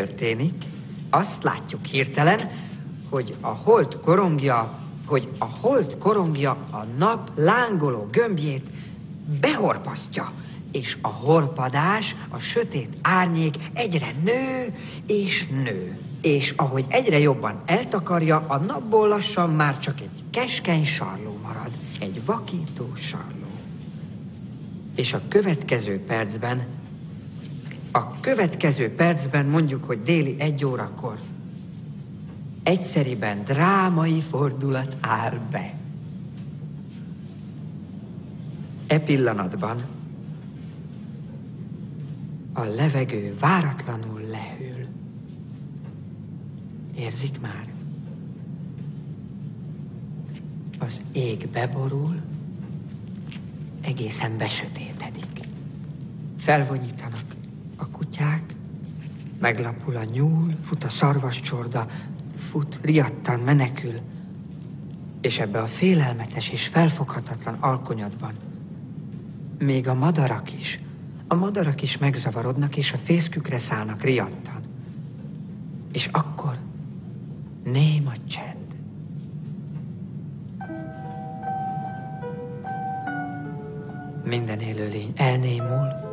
történik? Azt látjuk hirtelen, hogy a hold korongja, hogy a hold korongja a nap lángoló gömbjét behorpasztja, és a horpadás, a sötét árnyék egyre nő és nő. És ahogy egyre jobban eltakarja, a napból lassan már csak egy keskeny sarló marad, egy vakító sarló. És a következő percben a következő percben mondjuk, hogy déli egy órakor egyszeriben drámai fordulat áll be. E pillanatban a levegő váratlanul lehűl. Érzik már? Az ég beborul, egészen besötétedik. Felvonyítanak Meglapul a nyúl, fut a csorda, fut, riadtan menekül, és ebbe a félelmetes és felfoghatatlan alkonyatban. Még a madarak is. A madarak is megzavarodnak, és a fészkükre szállnak riadtan. És akkor néma csend. Minden élőlény elnémul,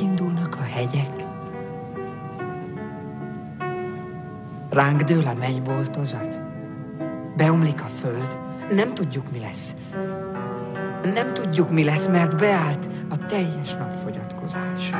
megindulnak a hegyek, ránk dől a mennyboltozat, beomlik a föld, nem tudjuk, mi lesz. Nem tudjuk, mi lesz, mert beállt a teljes napfogyatkozás.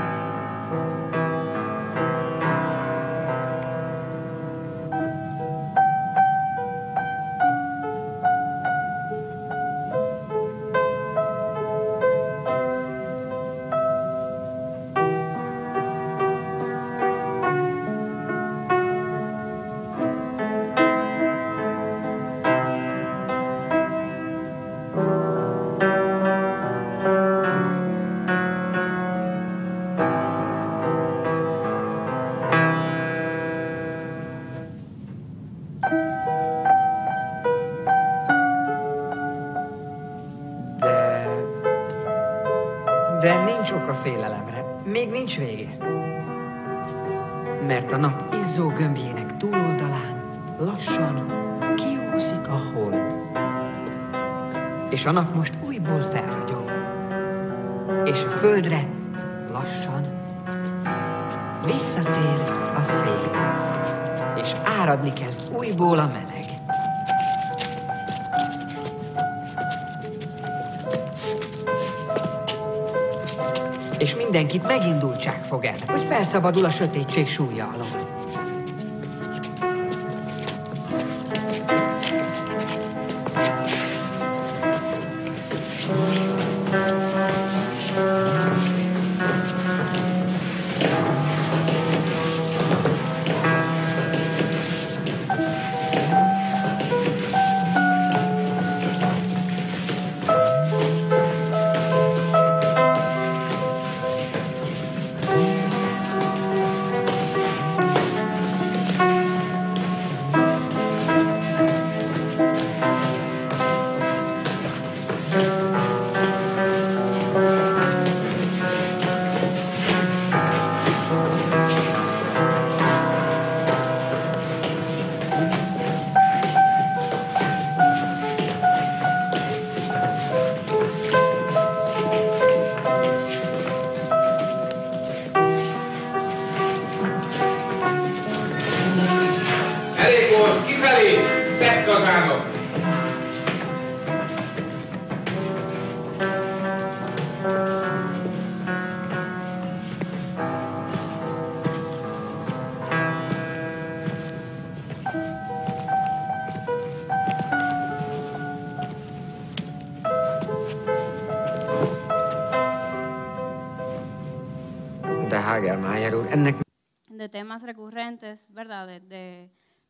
felszabadul a sötétség súlya alól.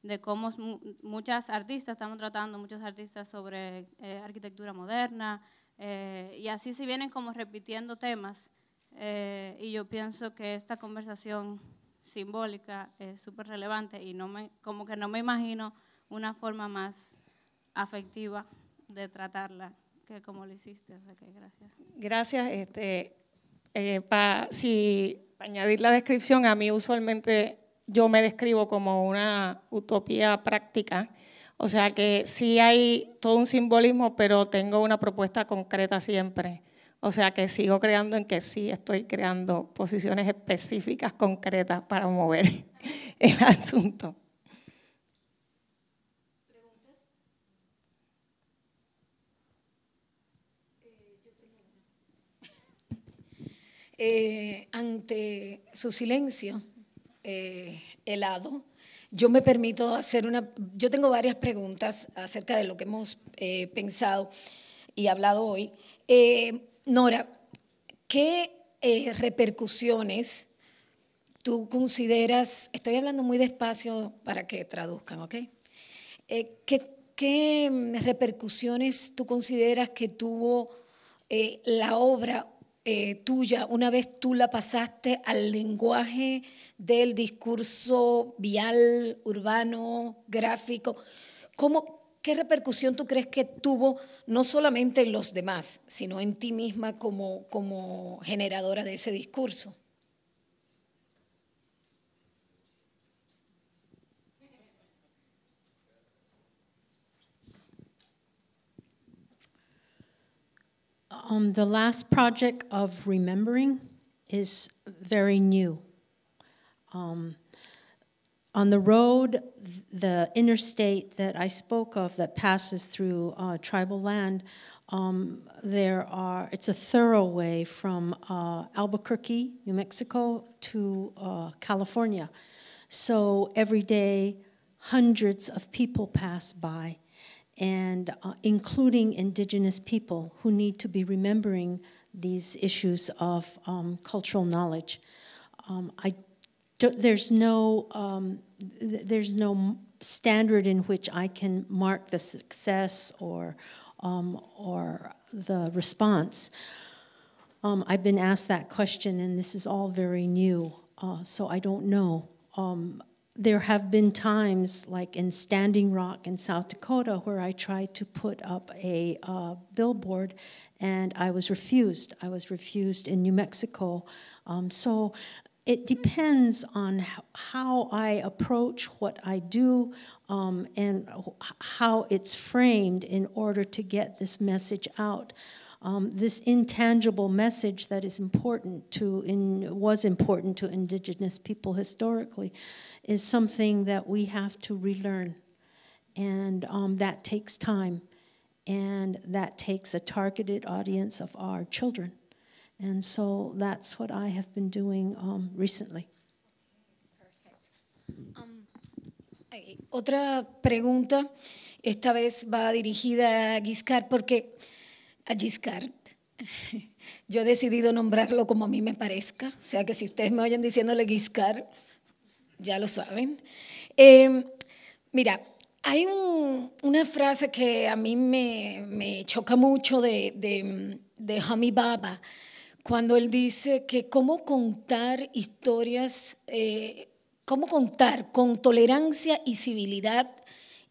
de cómo muchas artistas, estamos tratando muchos artistas sobre eh, arquitectura moderna, eh, y así se vienen como repitiendo temas, eh, y yo pienso que esta conversación simbólica es súper relevante y no me, como que no me imagino una forma más afectiva de tratarla que como lo hiciste. gracias. Gracias. Este, para si añadir la descripción, a mí usualmente yo me describo como una utopía práctica. O sea que sí hay todo un simbolismo, pero tengo una propuesta concreta siempre. O sea que sigo creando en que sí estoy creando posiciones específicas, concretas para mover el asunto. Eh, ante su silencio, eh, helado. Yo me permito hacer una, yo tengo varias preguntas acerca de lo que hemos eh, pensado y hablado hoy. Eh, Nora, ¿qué repercusiones tú consideras, estoy hablando muy despacio para que traduzcan, ¿ok? ¿qué, ¿Qué repercusiones tú consideras que tuvo la obra eh, tuya, una vez tú la pasaste al lenguaje del discurso vial, urbano, gráfico, ¿qué repercusión tú crees que tuvo no solamente en los demás, sino en ti misma como, como generadora de ese discurso? Um, the last project of remembering is very new. Um, on the road, the interstate that I spoke of that passes through uh, tribal land, um, there are, it's a thorough way from uh, Albuquerque, New Mexico, to uh, California. So every day, hundreds of people pass by and uh, including indigenous people who need to be remembering these issues of um, cultural knowledge. Um, I there's no um, th there's no standard in which I can mark the success or um, or the response. Um, I've been asked that question, and this is all very new, uh, so I don't know. Um, there have been times, like in Standing Rock in South Dakota, where I tried to put up a uh, billboard and I was refused. I was refused in New Mexico. Um, so it depends on how I approach what I do um, and how it's framed in order to get this message out um, this intangible message that is important to in, was important to indigenous people historically is something that we have to relearn. And um, that takes time. And that takes a targeted audience of our children. And so that's what I have been doing um, recently. Um, eh, otra pregunta, esta vez va dirigida a Guiscard, porque a Giscard. Yo he decidido nombrarlo como a mí me parezca, o sea que si ustedes me oyen diciéndole Giscard, ya lo saben. Em, mira, hay una frase que a mí me, choca mucho de, de, Hami Baba, cuando él dice que cómo contar historias, eh, cómo contar con tolerancia y civilidad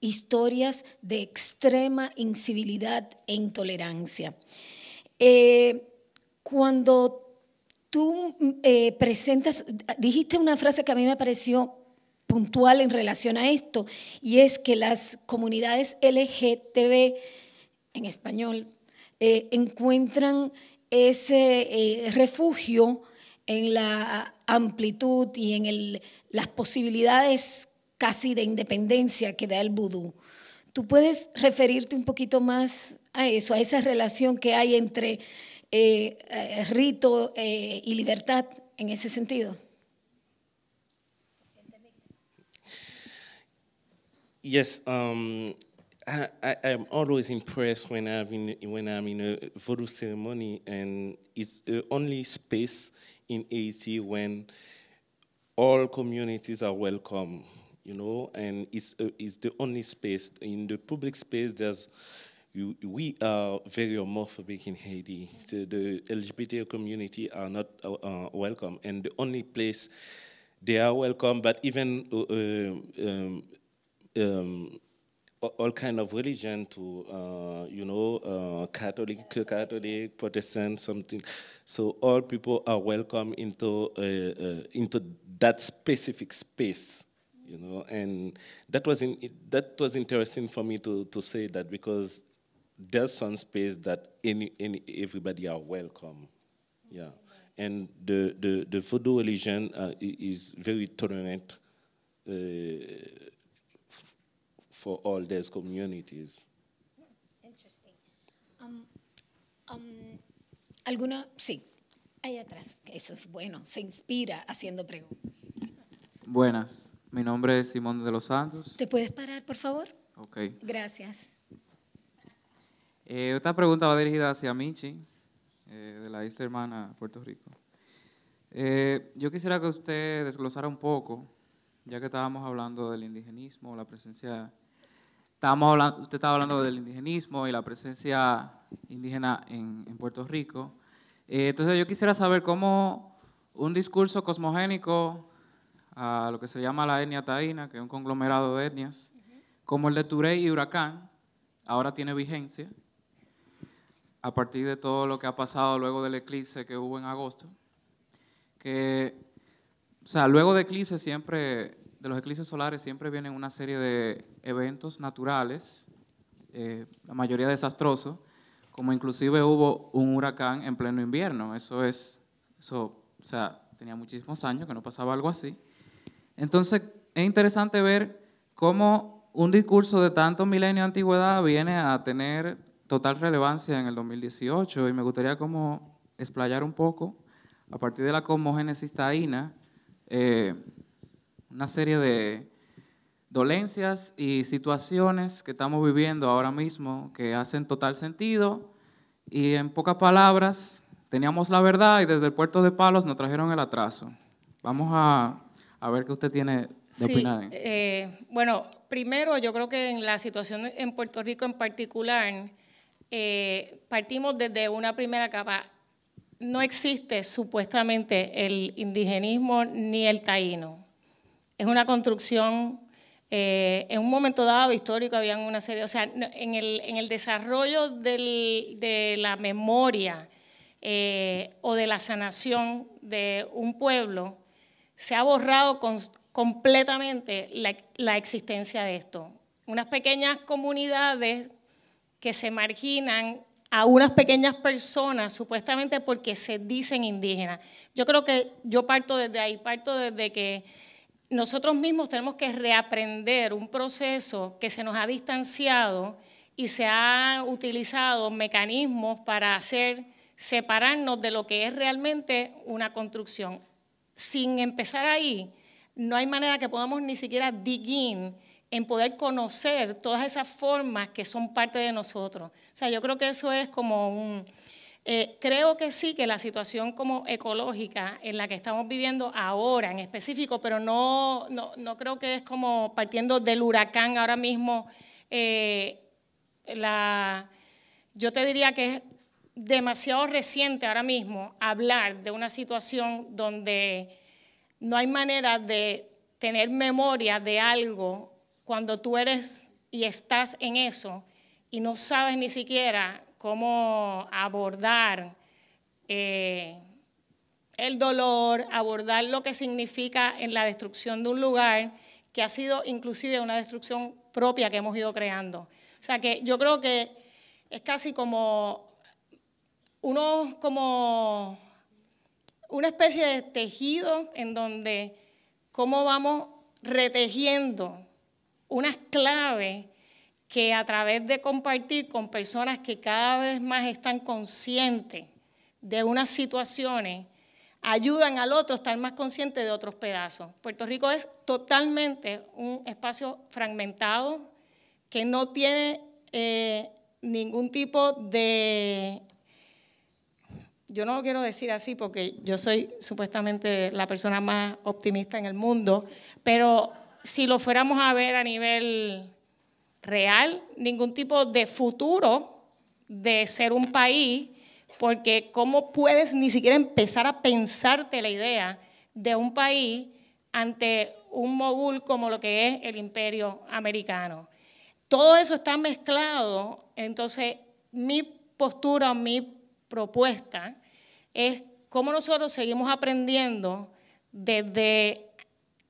historias de extrema incivilidad e intolerancia. Eh, cuando tú eh, presentas, dijiste una frase que a mí me pareció puntual en relación a esto, y es que las comunidades LGTB en español eh, encuentran ese refugio en la amplitud y en las posibilidades casi de independencia que da el vudú. ¿Tú puedes referirte un poquito más a eso, a esa relación que hay entre eh, rito eh, y libertad en ese sentido? Yes, um, I, am I'm always impressed when I'm in when I'm in a voodoo ceremony, and it's the only space in Haiti when all communities are welcome. you know, and it's, uh, it's the only space. In the public space, there's you, we are very homophobic in Haiti. So the LGBT community are not uh, uh, welcome, and the only place they are welcome, but even uh, uh um, um, all kind of religion to uh, you know uh, Catholic, Catholic, Protestant, something. So all people are welcome into uh, uh into that specific space you know. And that was in, that was interesting for me to to say that because there's some space that any any everybody are welcome, yeah. And the the the Vodou religion uh, is very tolerant. Uh, for all those communities. Interesting. Um, um, ¿Alguna? Sí, ahí atrás, eso es bueno, se inspira haciendo preguntas. Buenas. Mi nombre es Simón de los Santos. ¿Te puedes parar, por favor? Ok. Gracias. esta eh, pregunta va dirigida hacia Michi, eh, de la isla hermana Puerto Rico. Eh, yo quisiera que usted desglosara un poco, ya que estábamos hablando del indigenismo, la presencia, estábamos hablando, usted estaba hablando del indigenismo y la presencia indígena en, en Puerto Rico. entonces yo quisiera saber cómo un discurso cosmogénico a lo que se llama la etnia taína, que es un conglomerado de etnias, como el de Turey y Huracán, ahora tiene vigencia a partir de todo lo que ha pasado luego del eclipse que hubo en agosto. Que, o sea, luego de eclipses siempre, de los eclipses solares siempre vienen una serie de eventos naturales, eh, la mayoría desastrosos, como inclusive hubo un huracán en pleno invierno. Eso es, eso, o sea, tenía muchísimos años que no pasaba algo así. Entonces, es interesante ver cómo un discurso de tanto milenio de antigüedad viene a tener total relevancia en el 2018 y me gustaría como explayar un poco a partir de la cosmogénesis taína eh, una serie de dolencias y situaciones que estamos viviendo ahora mismo que hacen total sentido y en pocas palabras teníamos la verdad y desde el puerto de Palos nos trajeron el atraso. Vamos a a ver qué usted tiene de opinar. Eh, bueno, primero yo creo que en la situación en Puerto Rico en particular, eh, partimos desde una primera capa. No existe supuestamente el indigenismo ni el taíno. Es una construcción, eh, en un momento dado histórico habían una serie, o sea, en el, en el desarrollo de la memoria o de la sanación de un pueblo, se ha borrado completamente la, existencia de esto. Unas pequeñas comunidades que se marginan a unas pequeñas personas, supuestamente porque se dicen indígenas. Yo creo que yo parto desde ahí, parto desde que nosotros mismos tenemos que reaprender un proceso que se nos ha distanciado y se han utilizado mecanismos para hacer separarnos de lo que es realmente una construcción sin empezar ahí, no hay manera que podamos ni siquiera dig en poder conocer todas esas formas que son parte de nosotros. O sea, yo creo que eso es como un... Eh, creo que sí, que la situación como ecológica en la que estamos viviendo ahora en específico, pero no, no, creo que es como partiendo del huracán ahora mismo, eh, yo te diría que es demasiado reciente ahora mismo hablar de una situación donde no hay manera de tener memoria de algo cuando tú eres y estás en eso y no sabes ni siquiera cómo abordar eh, el dolor, abordar lo que significa en la destrucción de un lugar que ha sido inclusive una destrucción propia que hemos ido creando. O sea que yo creo que es casi como uno como una especie de tejido en donde cómo vamos retejiendo unas claves que a través de compartir con personas que cada vez más están conscientes de unas situaciones, ayudan al otro a estar más consciente de otros pedazos. Puerto Rico es totalmente un espacio fragmentado que no tiene eh, ningún tipo de yo no lo quiero decir así porque yo soy supuestamente la persona más optimista en el mundo, pero si lo fuéramos a ver a nivel real, ningún tipo de futuro de ser un país, porque ¿cómo puedes ni siquiera empezar a pensarte la idea de un país ante un mogul como lo que es el imperio americano? Todo eso está mezclado, entonces mi postura, mi propuesta es cómo nosotros seguimos aprendiendo desde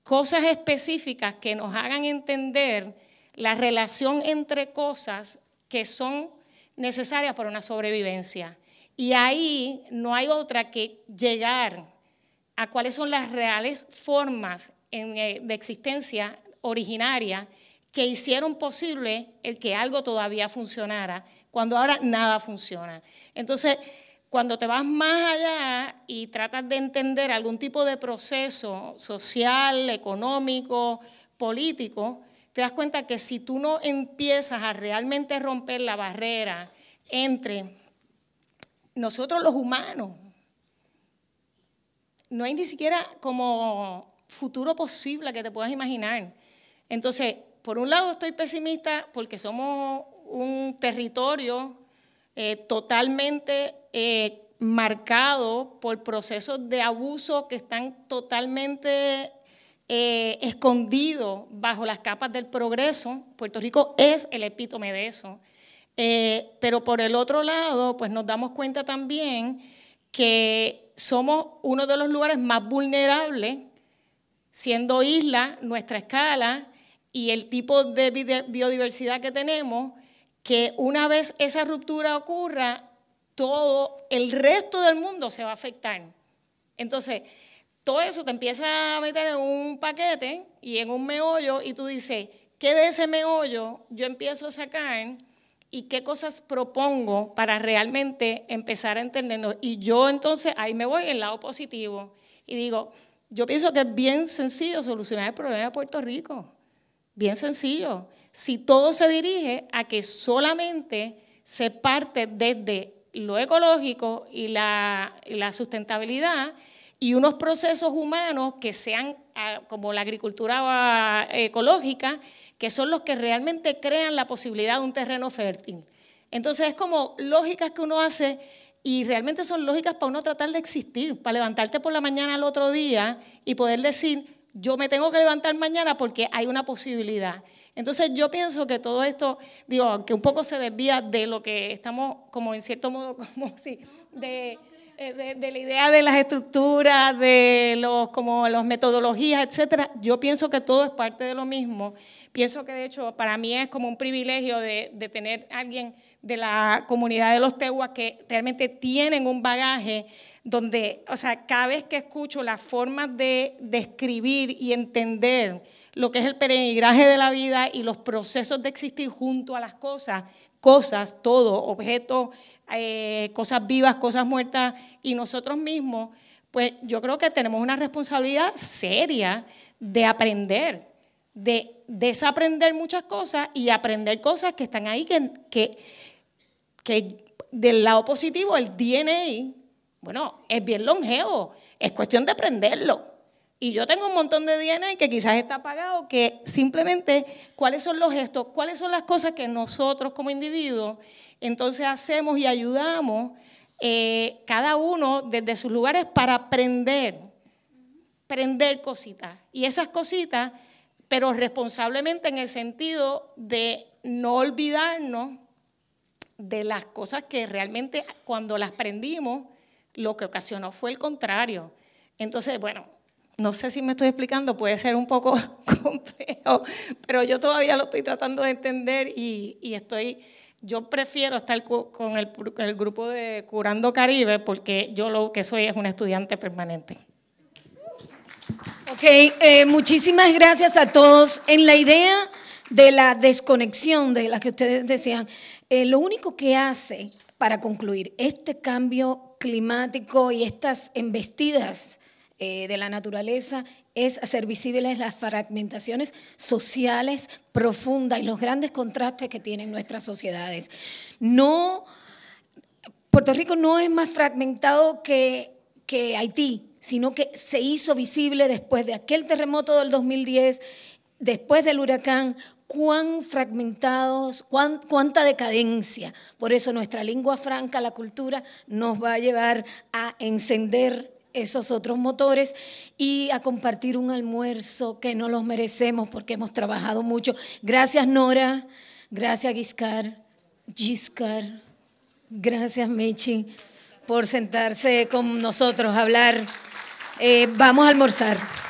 cosas específicas que nos hagan entender la relación entre cosas que son necesarias para una sobrevivencia. Y ahí no hay otra que llegar a cuáles son las reales formas eh, de existencia originaria que hicieron posible el que algo todavía funcionara, cuando ahora nada funciona. Entonces, cuando te vas más allá y tratas de entender algún tipo de proceso social, económico, político, te das cuenta que si tú no empiezas a realmente romper la barrera entre nosotros los humanos, no hay ni siquiera como futuro posible que te puedas imaginar. Entonces, por un lado estoy pesimista porque somos un territorio eh, totalmente eh, marcado por procesos de abuso que están totalmente eh, escondidos bajo las capas del progreso. Puerto Rico es el epítome de eso. pero por el otro lado, pues nos damos cuenta también que somos uno de los lugares más vulnerables, siendo isla, nuestra escala, y el tipo de biodiversidad que tenemos, que una vez esa ruptura ocurra, todo el resto del mundo se va a afectar. Entonces, todo eso te empieza a meter en un paquete y en un meollo y tú dices, ¿qué de ese meollo yo empiezo a sacar y qué cosas propongo para realmente empezar a entendernos? Y yo entonces ahí me voy el lado positivo y digo, yo pienso que es bien sencillo solucionar el problema de Puerto Rico. Bien sencillo. Si todo se dirige a que solamente se parte desde lo ecológico y la, sustentabilidad y unos procesos humanos que sean ah, como la agricultura ah, ecológica, que son los que realmente crean la posibilidad de un terreno fértil. Entonces es como lógicas que uno hace y realmente son lógicas para uno tratar de existir, para levantarte por la mañana al otro día y poder decir, yo me tengo que levantar mañana porque hay una posibilidad. Entonces yo pienso que todo esto, digo, aunque un poco se desvía de lo que estamos como en cierto modo, como si, eh, de, la idea de las estructuras, de los, como las metodologías, etcétera, yo pienso que todo es parte de lo mismo. Pienso que de hecho para mí es como un privilegio de, de tener a alguien de la comunidad de los Tehuas que realmente tienen un bagaje donde, o sea, cada vez que escucho las formas de describir y entender lo que es el peregrinaje de la vida y los procesos de existir junto a las cosas, cosas, todo, objetos, eh, cosas vivas, cosas muertas y nosotros mismos, pues yo creo que tenemos una responsabilidad seria de aprender, de desaprender muchas cosas y aprender cosas que están ahí, que, que, que del lado positivo, el DNA... Bueno, es bien longevo, es cuestión de aprenderlo. Y yo tengo un montón de DNA que quizás está apagado, que simplemente cuáles son los gestos, cuáles son las cosas que nosotros como individuos entonces hacemos y ayudamos eh, cada uno desde sus lugares para aprender, Prender cositas. Y esas cositas, pero responsablemente en el sentido de no olvidarnos de las cosas que realmente cuando las aprendimos lo que ocasionó fue el contrario. Entonces, bueno, no sé si me estoy explicando, puede ser un poco complejo, pero yo todavía lo estoy tratando de entender y, y estoy, yo prefiero estar con el, grupo de Curando Caribe porque yo lo que soy es un estudiante permanente. Ok, eh, muchísimas gracias a todos. En la idea de la desconexión de la que ustedes decían, eh, lo único que hace para concluir este cambio climático y estas embestidas eh, de la naturaleza es hacer visibles las fragmentaciones sociales profundas y los grandes contrastes que tienen nuestras sociedades. No, Puerto Rico no es más fragmentado que Haití, sino que se hizo visible después de aquel terremoto del 2010, después del huracán, cuán fragmentados, cuánta decadencia. Por eso nuestra lengua franca, la cultura, nos va a llevar a encender esos otros motores y a compartir un almuerzo que no los merecemos porque hemos trabajado mucho. Gracias Nora, gracias Giscar, Giscar, gracias Michi, por sentarse con nosotros a hablar. Eh, vamos a almorzar.